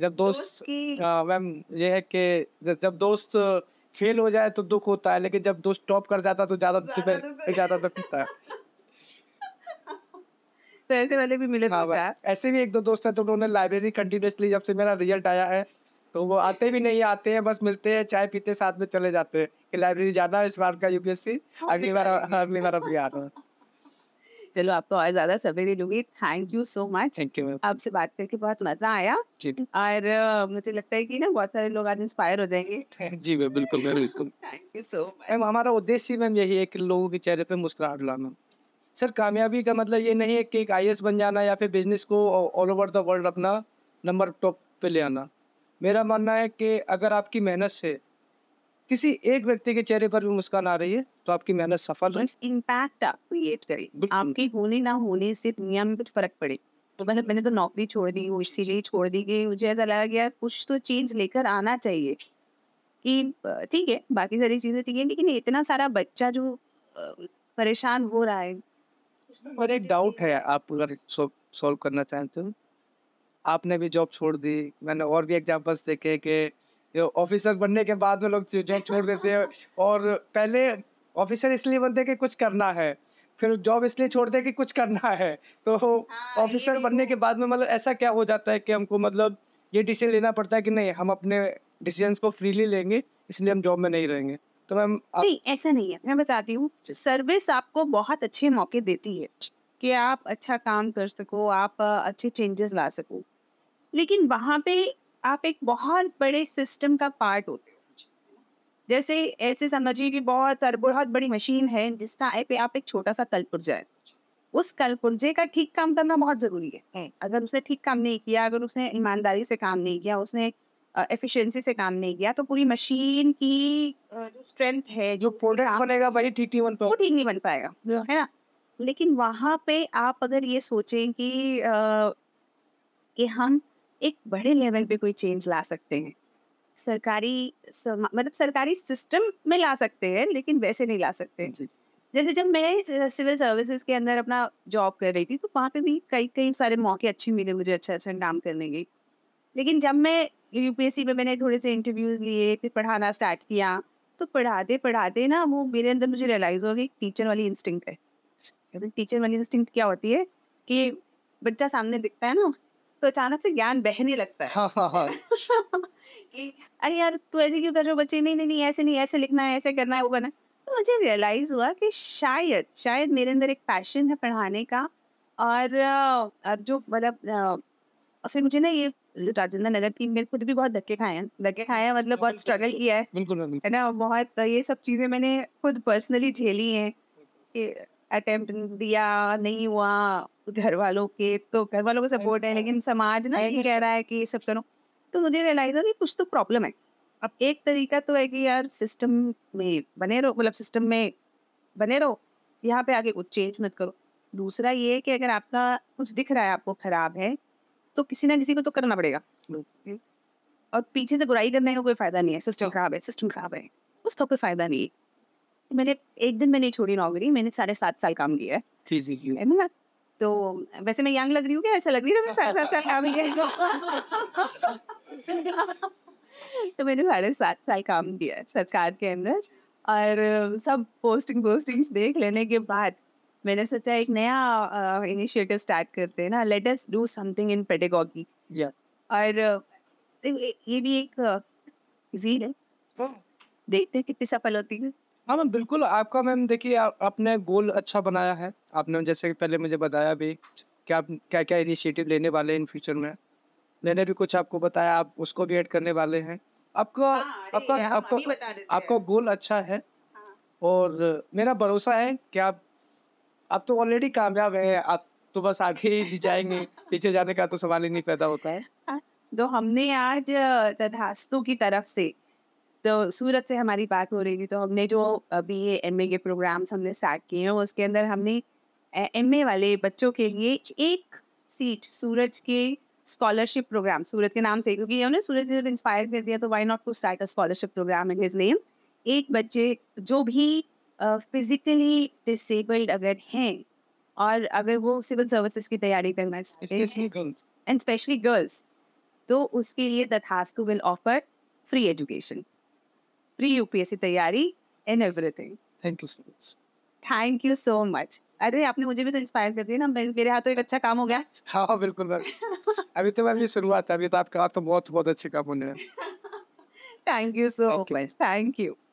जब दोस्त हाँ मैम ये है कि जब दोस्त फेल हो जाए तो दुख होता है लेकिन जब दोस्त टॉप कर जाता तो ज्यादा ज्यादा दुख होता है तो ऐसे वाले भी मिले हाँ ऐसे भी एक दो दोस्त है तो उन्होंने लाइब्रेरी कंटिन्यूसली जब से मेरा रिजल्ट आया है तो वो आते भी नहीं आते हैं बस मिलते हैं चाय पीते साथ में चले जाते हैं कि लाइब्रेरी जाना है इस बार का यूपीएससी हाँ, अगली बार अगली बार अभी आ रहा चलो आपको और ज्यादा सवेरे लूंगी thank you so much thank you आपसे बात करके बहुत मजा आया और मुझे लगता है कि ना बहुत सारे लोग आज इंस्पायर हो जाएंगे जी मैम बिल्कुल बिल्कुल thank you so much ma'am हमारा उद्देश्य मैम यही है कि लोगों के चेहरे पे मुस्कुराहट लाना सर कामयाबी का मतलब ये नहीं है कि एक आई बन जाना या फिर बिजनेस को ऑल ओवर द वर्ल्ड अपना नंबर टॉप पे ले आना मेरा मानना है कि अगर आपकी मेहनत से किसी एक व्यक्ति के चेहरे पर भी मुस्कान आ रही है तो आपकी मेहनत सफल है इम्पैक्ट आप क्रिएट करें आपके होने ना होने से दुनिया में कुछ फर्क पड़े तो मतलब मैंने तो नौकरी छोड़ दी वो इसीलिए छोड़ दी गई मुझे ऐसा लगा गया कुछ तो चेंज लेकर आना चाहिए कि ठीक है बाकी सारी चीज़ें ठीक है लेकिन इतना सारा बच्चा जो परेशान हो रहा है और एक डाउट है आप अगर सॉल्व करना चाहते हो आपने भी जॉब छोड़ दी मैंने और भी एग्जाम्पल्स देखे कि ऑफिसर बनने के बाद में लोग जॉब छोड़ देते हैं और पहले ऑफिसर इसलिए बनते हैं कि कुछ करना है फिर जॉब इसलिए छोड़ते दे कि कुछ करना है तो ऑफिसर हाँ, तो बनने के बाद में मतलब ऐसा क्या हो जाता है कि हमको मतलब ये डिसीजन लेना पड़ता है कि नहीं हम अपने डिसीजन को फ्रीली लेंगे इसलिए हम जॉब में नहीं रहेंगे तो मैम आप... नहीं ऐसा नहीं है मैं बताती हूँ सर्विस आपको बहुत अच्छे मौके देती है कि आप अच्छा काम कर सको आप अच्छे चेंजेस ला सको लेकिन वहाँ पे आप एक बहुत बड़े सिस्टम का पार्ट होते हो जैसे ऐसे समझिए कि बहुत बहुत बड़ी मशीन है जिसका पे आप एक छोटा सा कलपुर्जा है उस कलपुर्जे का ठीक काम करना बहुत ज़रूरी है अगर उसने ठीक काम नहीं किया अगर उसने ईमानदारी से काम नहीं किया उसने एफिशिएंसी से काम नहीं किया तो पूरी मशीन की जो स्ट्रेंथ है जो प्रोडक्ट बनेगा भाई ठीक नहीं बन पाएगा वो ठीक नहीं बन पाएगा है ना लेकिन वहाँ पे आप अगर ये सोचें कि आ, कि हम एक बड़े लेवल पे कोई चेंज ला सकते हैं सरकारी मतलब सरकारी सिस्टम में ला सकते हैं लेकिन वैसे नहीं ला सकते हैं जैसे जब मैं सिविल सर्विसेज के अंदर अपना जॉब कर रही थी तो वहाँ पे भी कई कई सारे मौके अच्छे मिले मुझे अच्छा अच्छा काम करने के लेकिन जब मैं यूपीएससी में मैंने थोड़े से इंटरव्यूज लिए फिर पढ़ाना स्टार्ट किया तो पढ़ाते पढ़ाते ना वो मेरे अंदर मुझे रियलाइज हो गई टीचर वाली इंस्टिंक्ट है टीचर मतलब वाली इंस्टिंक्ट क्या होती है कि बच्चा सामने दिखता है ना तो अचानक से ज्ञान बहने लगता है हाँ, हाँ, हाँ। अरे यार तू ऐसे क्यों कर रहे हो बच्चे नहीं नहीं ऐसे नहीं ऐसे लिखना है ऐसे करना है वो करना है तो मुझे रियलाइज हुआ कि शायद शायद मेरे अंदर एक पैशन है पढ़ाने का और, और जो मतलब फिर मुझे ना ये राजेंद्र नगर की मैंने खुद भी बहुत धक्के खाए हैं धक्के खाए हैं मतलब बहुत स्ट्रगल किया है बिल्कुल है ना बहुत ये सब चीज़ें मैंने खुद पर्सनली झेली हैं अटेम्प्ट दिया नहीं हुआ घर वालों के तो घर वालों का सपोर्ट है अच्छा। लेकिन समाज ना ये कह तो। रहा है कि ये सब करो तो मुझे रियलाइज हो कि कुछ तो प्रॉब्लम है अब एक तरीका तो है कि यार सिस्टम में बने रहो मतलब सिस्टम में बने रहो यहाँ पे आगे कुछ चेंज मत करो दूसरा ये कि अगर आपका कुछ दिख रहा है आपको खराब है तो किसी ना किसी को तो करना पड़ेगा और पीछे से बुराई करने का कोई फायदा नहीं है सिस्टम हाँ। खराब है सिस्टम खराब है उसका कोई फायदा नहीं है मैंने एक दिन मैंने छोड़ी नौकरी मैंने साढ़े सात साल काम किया है जी जी जी है ना तो वैसे मैं यंग लग रही हूँ क्या ऐसा लग रही है साढ़े सात साल काम किया है तो मैंने साढ़े सात साल काम किया है सरकार के अंदर और सब पोस्टिंग पोस्टिंग देख लेने के बाद मैंने सोचा एक नया इनिशिएटिव स्टार्ट करते हैं ना let us do something in pedagogy और ये भी एक जीन है देखते हैं कितनी सफल होती है हाँ मैम, बिल्कुल आपका मैम देखिए आपने गोल अच्छा बनाया है। आपने जैसे कि पहले मुझे बताया भी कि आप क्या-क्या इनिशिएटिव लेने वाले हैं इन फ्यूचर में। मैंने भी कुछ आपको बताया, आप उसको भी ऐड करने वाले हैं। आपका हाँ, आपका आपका आपका गोल अच्छा है हाँ। और मेरा भरोसा है कि आप आप तो ऑलरेडी कामयाब है आप तो बस आगे ही जाएंगे पीछे जाने का तो सवाल ही नहीं पैदा होता है। हाँ, तो हमने आज तथास्तु की तरफ से तो सूरत से हमारी बात हो रही थी तो हमने जो अभी ये एम के प्रोग्राम्स हमने स्टार्ट किए हैं उसके अंदर हमने एम वाले बच्चों के लिए एक सीट सूरज के स्कॉलरशिप प्रोग्राम सूरत के नाम से क्योंकि उन्हें सूरज ने इंस्पायर कर दिया तो why not to start a scholarship programme in his name एक बच्चे जो भी फिजिकली डिसेबल्ड अगर हैं और अगर वो सिविल सर्विसेज की तैयारी करना एंड स्पेशली गर्ल्स तो उसके लिए Tathastu will offer free education pre UPSC तैयारी and everything thank you so much thank you so much अरे आपने मुझे भी तो इंस्पायर कर दिया ना मेरे हाथों एक अच्छा काम हो गया हाँ, हाँ बिल्कुल अभी तो मैम ये शुरुआत है अभी तो आपका तो बहुत बहुत अच्छे काम होने thank you so much thank you